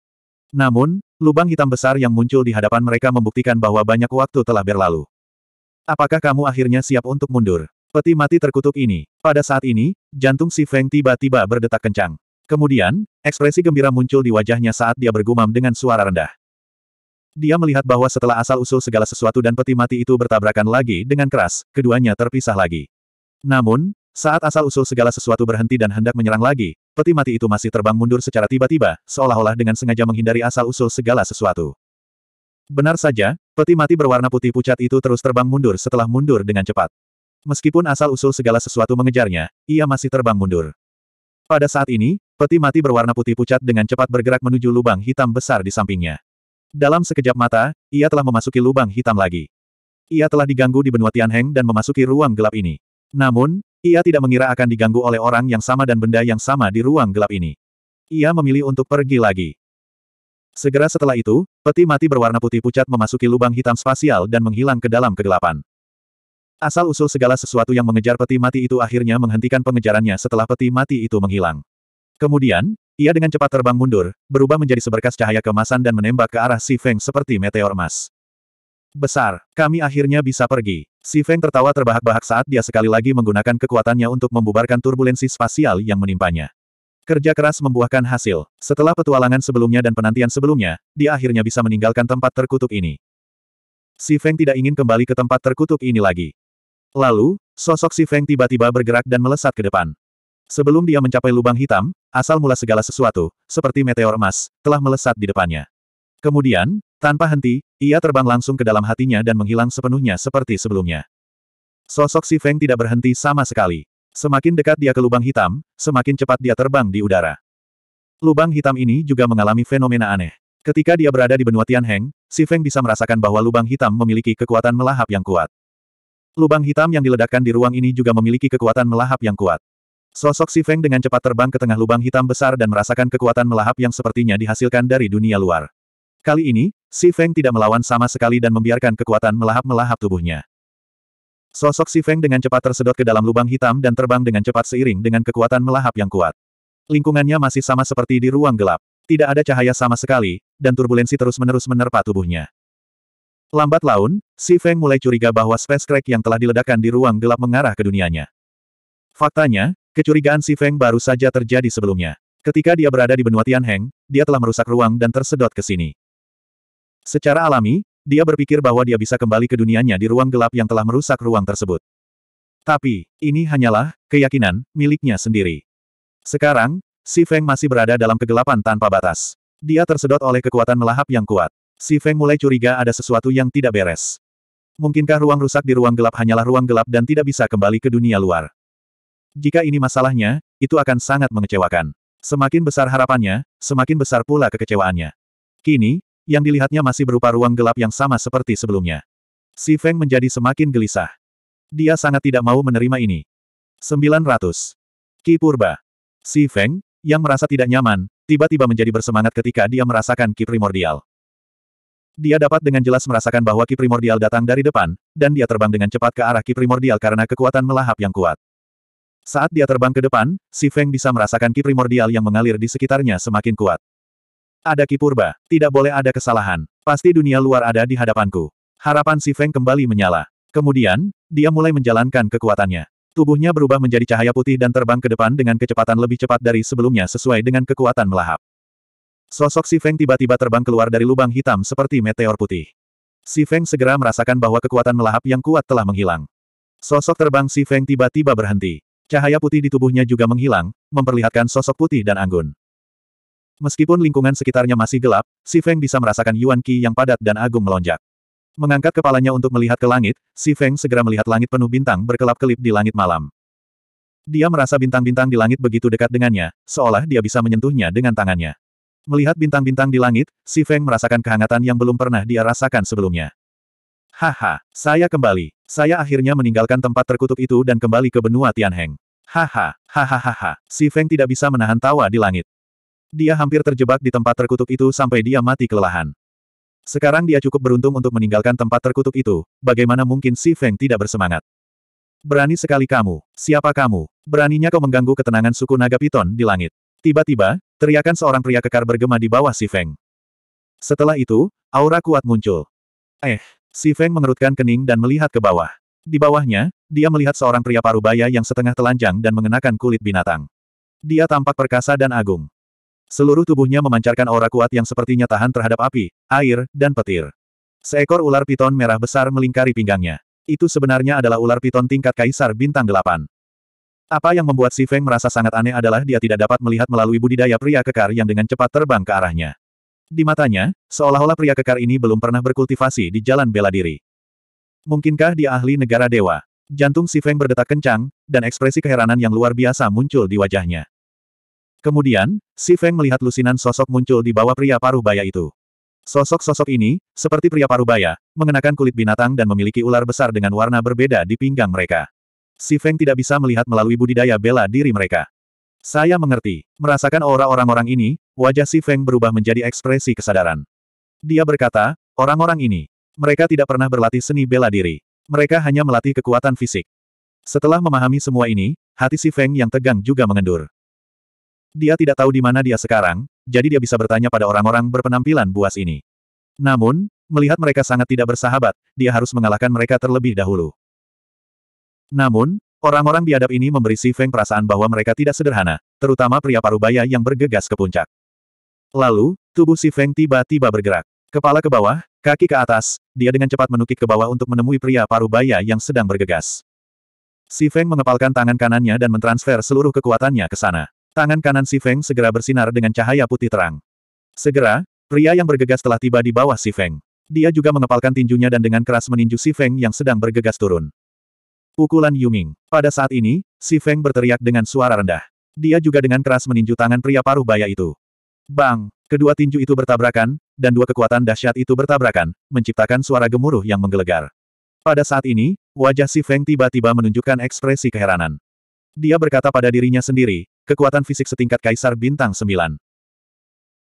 Namun, lubang hitam besar yang muncul di hadapan mereka membuktikan bahwa banyak waktu telah berlalu. Apakah kamu akhirnya siap untuk mundur? Peti mati terkutuk ini. Pada saat ini, jantung si Feng tiba-tiba berdetak kencang. Kemudian, ekspresi gembira muncul di wajahnya saat dia bergumam dengan suara rendah. Dia melihat bahwa setelah asal-usul segala sesuatu dan peti mati itu bertabrakan lagi dengan keras, keduanya terpisah lagi. Namun, saat asal-usul segala sesuatu berhenti dan hendak menyerang lagi, peti mati itu masih terbang mundur secara tiba-tiba, seolah-olah dengan sengaja menghindari asal-usul segala sesuatu. Benar saja, peti mati berwarna putih pucat itu terus terbang mundur setelah mundur dengan cepat. Meskipun asal-usul segala sesuatu mengejarnya, ia masih terbang mundur. Pada saat ini, peti mati berwarna putih pucat dengan cepat bergerak menuju lubang hitam besar di sampingnya. Dalam sekejap mata, ia telah memasuki lubang hitam lagi. Ia telah diganggu di benua Tianheng dan memasuki ruang gelap ini. Namun, ia tidak mengira akan diganggu oleh orang yang sama dan benda yang sama di ruang gelap ini. Ia memilih untuk pergi lagi. Segera setelah itu, peti mati berwarna putih pucat memasuki lubang hitam spasial dan menghilang ke dalam kegelapan. Asal-usul segala sesuatu yang mengejar peti mati itu akhirnya menghentikan pengejarannya setelah peti mati itu menghilang. Kemudian, ia dengan cepat terbang mundur, berubah menjadi seberkas cahaya kemasan dan menembak ke arah Si Feng seperti meteor emas. Besar, kami akhirnya bisa pergi. Si Feng tertawa terbahak-bahak saat dia sekali lagi menggunakan kekuatannya untuk membubarkan turbulensi spasial yang menimpanya. Kerja keras membuahkan hasil. Setelah petualangan sebelumnya dan penantian sebelumnya, dia akhirnya bisa meninggalkan tempat terkutuk ini. Si Feng tidak ingin kembali ke tempat terkutuk ini lagi. Lalu, sosok Si Feng tiba-tiba bergerak dan melesat ke depan. Sebelum dia mencapai lubang hitam, asal mula segala sesuatu, seperti meteor emas, telah melesat di depannya. Kemudian, tanpa henti, ia terbang langsung ke dalam hatinya dan menghilang sepenuhnya seperti sebelumnya. Sosok si Feng tidak berhenti sama sekali. Semakin dekat dia ke lubang hitam, semakin cepat dia terbang di udara. Lubang hitam ini juga mengalami fenomena aneh. Ketika dia berada di benua Tianheng, si Feng bisa merasakan bahwa lubang hitam memiliki kekuatan melahap yang kuat. Lubang hitam yang diledakkan di ruang ini juga memiliki kekuatan melahap yang kuat. Sosok si Feng dengan cepat terbang ke tengah lubang hitam besar dan merasakan kekuatan melahap yang sepertinya dihasilkan dari dunia luar. Kali ini, Si Feng tidak melawan sama sekali dan membiarkan kekuatan melahap-melahap tubuhnya. Sosok Si Feng dengan cepat tersedot ke dalam lubang hitam dan terbang dengan cepat seiring dengan kekuatan melahap yang kuat. Lingkungannya masih sama seperti di ruang gelap. Tidak ada cahaya sama sekali, dan turbulensi terus-menerus menerpa tubuhnya. Lambat laun, Si Feng mulai curiga bahwa space crack yang telah diledakkan di ruang gelap mengarah ke dunianya. Faktanya, kecurigaan Si Feng baru saja terjadi sebelumnya. Ketika dia berada di benua Tianheng, dia telah merusak ruang dan tersedot ke sini. Secara alami, dia berpikir bahwa dia bisa kembali ke dunianya di ruang gelap yang telah merusak ruang tersebut. Tapi, ini hanyalah keyakinan miliknya sendiri. Sekarang, Si Feng masih berada dalam kegelapan tanpa batas. Dia tersedot oleh kekuatan melahap yang kuat. Si Feng mulai curiga ada sesuatu yang tidak beres. Mungkinkah ruang rusak di ruang gelap hanyalah ruang gelap dan tidak bisa kembali ke dunia luar? Jika ini masalahnya, itu akan sangat mengecewakan. Semakin besar harapannya, semakin besar pula kekecewaannya. Kini, yang dilihatnya masih berupa ruang gelap yang sama seperti sebelumnya. Si Feng menjadi semakin gelisah. Dia sangat tidak mau menerima ini. 900. Ki Purba. Si Feng, yang merasa tidak nyaman, tiba-tiba menjadi bersemangat ketika dia merasakan Ki Primordial. Dia dapat dengan jelas merasakan bahwa Ki Primordial datang dari depan, dan dia terbang dengan cepat ke arah Ki Primordial karena kekuatan melahap yang kuat. Saat dia terbang ke depan, Si Feng bisa merasakan Ki Primordial yang mengalir di sekitarnya semakin kuat. Ada Kipurba, tidak boleh ada kesalahan. Pasti dunia luar ada di hadapanku. Harapan si Feng kembali menyala. Kemudian, dia mulai menjalankan kekuatannya. Tubuhnya berubah menjadi cahaya putih dan terbang ke depan dengan kecepatan lebih cepat dari sebelumnya sesuai dengan kekuatan melahap. Sosok si Feng tiba-tiba terbang keluar dari lubang hitam seperti meteor putih. Si Feng segera merasakan bahwa kekuatan melahap yang kuat telah menghilang. Sosok terbang si Feng tiba-tiba berhenti. Cahaya putih di tubuhnya juga menghilang, memperlihatkan sosok putih dan anggun. Meskipun lingkungan sekitarnya masih gelap, Si Feng bisa merasakan Yuan Qi yang padat dan agung melonjak. Mengangkat kepalanya untuk melihat ke langit, Si Feng segera melihat langit penuh bintang berkelap-kelip di langit malam. Dia merasa bintang-bintang di langit begitu dekat dengannya, seolah dia bisa menyentuhnya dengan tangannya. Melihat bintang-bintang di langit, Si Feng merasakan kehangatan yang belum pernah dia rasakan sebelumnya. Haha, saya kembali. Saya akhirnya meninggalkan tempat terkutuk itu dan kembali ke benua Tianheng. Haha, hahaha. Si Feng tidak bisa menahan tawa di langit. Dia hampir terjebak di tempat terkutuk itu sampai dia mati kelelahan. Sekarang dia cukup beruntung untuk meninggalkan tempat terkutuk itu, bagaimana mungkin Si Feng tidak bersemangat. Berani sekali kamu, siapa kamu? Beraninya kau mengganggu ketenangan suku naga piton di langit. Tiba-tiba, teriakan seorang pria kekar bergema di bawah Si Feng. Setelah itu, aura kuat muncul. Eh, Si Feng mengerutkan kening dan melihat ke bawah. Di bawahnya, dia melihat seorang pria parubaya yang setengah telanjang dan mengenakan kulit binatang. Dia tampak perkasa dan agung. Seluruh tubuhnya memancarkan aura kuat yang sepertinya tahan terhadap api, air, dan petir. Seekor ular piton merah besar melingkari pinggangnya. Itu sebenarnya adalah ular piton tingkat kaisar bintang delapan. Apa yang membuat Si Feng merasa sangat aneh adalah dia tidak dapat melihat melalui budidaya pria kekar yang dengan cepat terbang ke arahnya. Di matanya, seolah-olah pria kekar ini belum pernah berkultivasi di jalan bela diri. Mungkinkah dia ahli negara dewa? Jantung Si Feng berdetak kencang, dan ekspresi keheranan yang luar biasa muncul di wajahnya. Kemudian, Si Feng melihat lusinan sosok muncul di bawah pria paruh baya itu. Sosok-sosok ini, seperti pria paruh baya, mengenakan kulit binatang dan memiliki ular besar dengan warna berbeda di pinggang mereka. Si Feng tidak bisa melihat melalui budidaya bela diri mereka. Saya mengerti. Merasakan aura orang-orang ini, wajah Si Feng berubah menjadi ekspresi kesadaran. Dia berkata, orang-orang ini, mereka tidak pernah berlatih seni bela diri. Mereka hanya melatih kekuatan fisik. Setelah memahami semua ini, hati Si Feng yang tegang juga mengendur. Dia tidak tahu di mana dia sekarang, jadi dia bisa bertanya pada orang-orang berpenampilan buas ini. Namun, melihat mereka sangat tidak bersahabat, dia harus mengalahkan mereka terlebih dahulu. Namun, orang-orang biadab ini memberi Si Feng perasaan bahwa mereka tidak sederhana, terutama pria parubaya yang bergegas ke puncak. Lalu, tubuh Si Feng tiba-tiba bergerak. Kepala ke bawah, kaki ke atas, dia dengan cepat menukik ke bawah untuk menemui pria parubaya yang sedang bergegas. Si Feng mengepalkan tangan kanannya dan mentransfer seluruh kekuatannya ke sana. Tangan kanan Si Feng segera bersinar dengan cahaya putih terang. Segera, pria yang bergegas telah tiba di bawah Si Feng. Dia juga mengepalkan tinjunya dan dengan keras meninju Si Feng yang sedang bergegas turun. Pukulan Yuming. Pada saat ini, Si Feng berteriak dengan suara rendah. Dia juga dengan keras meninju tangan pria paruh baya itu. Bang! Kedua tinju itu bertabrakan, dan dua kekuatan dahsyat itu bertabrakan, menciptakan suara gemuruh yang menggelegar. Pada saat ini, wajah Si Feng tiba-tiba menunjukkan ekspresi keheranan. Dia berkata pada dirinya sendiri, kekuatan fisik setingkat Kaisar Bintang Sembilan.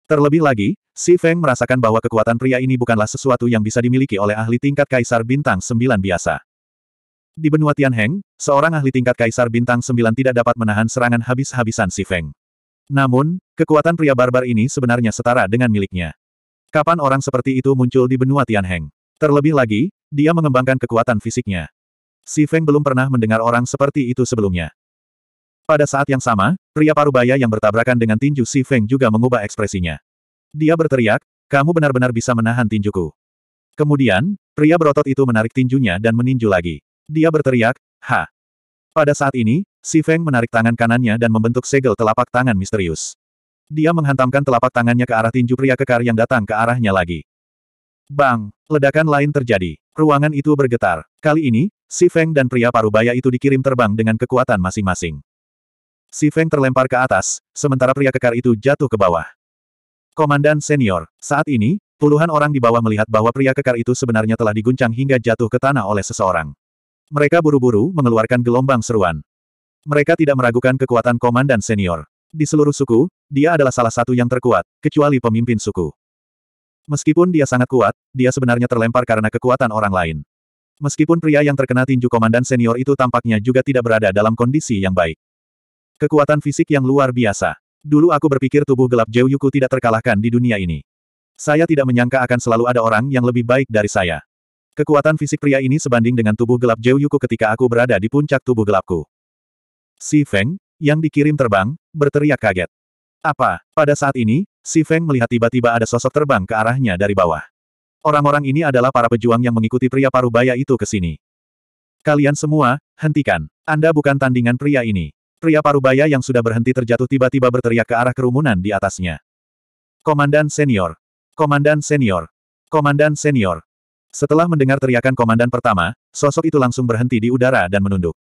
Terlebih lagi, Si Feng merasakan bahwa kekuatan pria ini bukanlah sesuatu yang bisa dimiliki oleh ahli tingkat Kaisar Bintang Sembilan biasa. Di benua Tianheng, seorang ahli tingkat Kaisar Bintang Sembilan tidak dapat menahan serangan habis-habisan Si Feng. Namun, kekuatan pria barbar ini sebenarnya setara dengan miliknya. Kapan orang seperti itu muncul di benua Tianheng? Terlebih lagi, dia mengembangkan kekuatan fisiknya. Si Feng belum pernah mendengar orang seperti itu sebelumnya. Pada saat yang sama, Pria parubaya yang bertabrakan dengan tinju Si Feng juga mengubah ekspresinya. Dia berteriak, kamu benar-benar bisa menahan tinjuku. Kemudian, pria berotot itu menarik tinjunya dan meninju lagi. Dia berteriak, ha. Pada saat ini, Si Feng menarik tangan kanannya dan membentuk segel telapak tangan misterius. Dia menghantamkan telapak tangannya ke arah tinju pria kekar yang datang ke arahnya lagi. Bang! Ledakan lain terjadi. Ruangan itu bergetar. Kali ini, Si Feng dan pria parubaya itu dikirim terbang dengan kekuatan masing-masing. Si Feng terlempar ke atas, sementara pria kekar itu jatuh ke bawah. Komandan senior, saat ini, puluhan orang di bawah melihat bahwa pria kekar itu sebenarnya telah diguncang hingga jatuh ke tanah oleh seseorang. Mereka buru-buru mengeluarkan gelombang seruan. Mereka tidak meragukan kekuatan komandan senior. Di seluruh suku, dia adalah salah satu yang terkuat, kecuali pemimpin suku. Meskipun dia sangat kuat, dia sebenarnya terlempar karena kekuatan orang lain. Meskipun pria yang terkena tinju komandan senior itu tampaknya juga tidak berada dalam kondisi yang baik. Kekuatan fisik yang luar biasa. Dulu aku berpikir tubuh gelap Jiu Yuku tidak terkalahkan di dunia ini. Saya tidak menyangka akan selalu ada orang yang lebih baik dari saya. Kekuatan fisik pria ini sebanding dengan tubuh gelap Jiu Yuku ketika aku berada di puncak tubuh gelapku. Si Feng, yang dikirim terbang, berteriak kaget. Apa? Pada saat ini, si Feng melihat tiba-tiba ada sosok terbang ke arahnya dari bawah. Orang-orang ini adalah para pejuang yang mengikuti pria parubaya itu ke sini. Kalian semua, hentikan. Anda bukan tandingan pria ini. Pria parubaya yang sudah berhenti terjatuh tiba-tiba berteriak ke arah kerumunan di atasnya. Komandan senior. Komandan senior. Komandan senior. Setelah mendengar teriakan komandan pertama, sosok itu langsung berhenti di udara dan menunduk.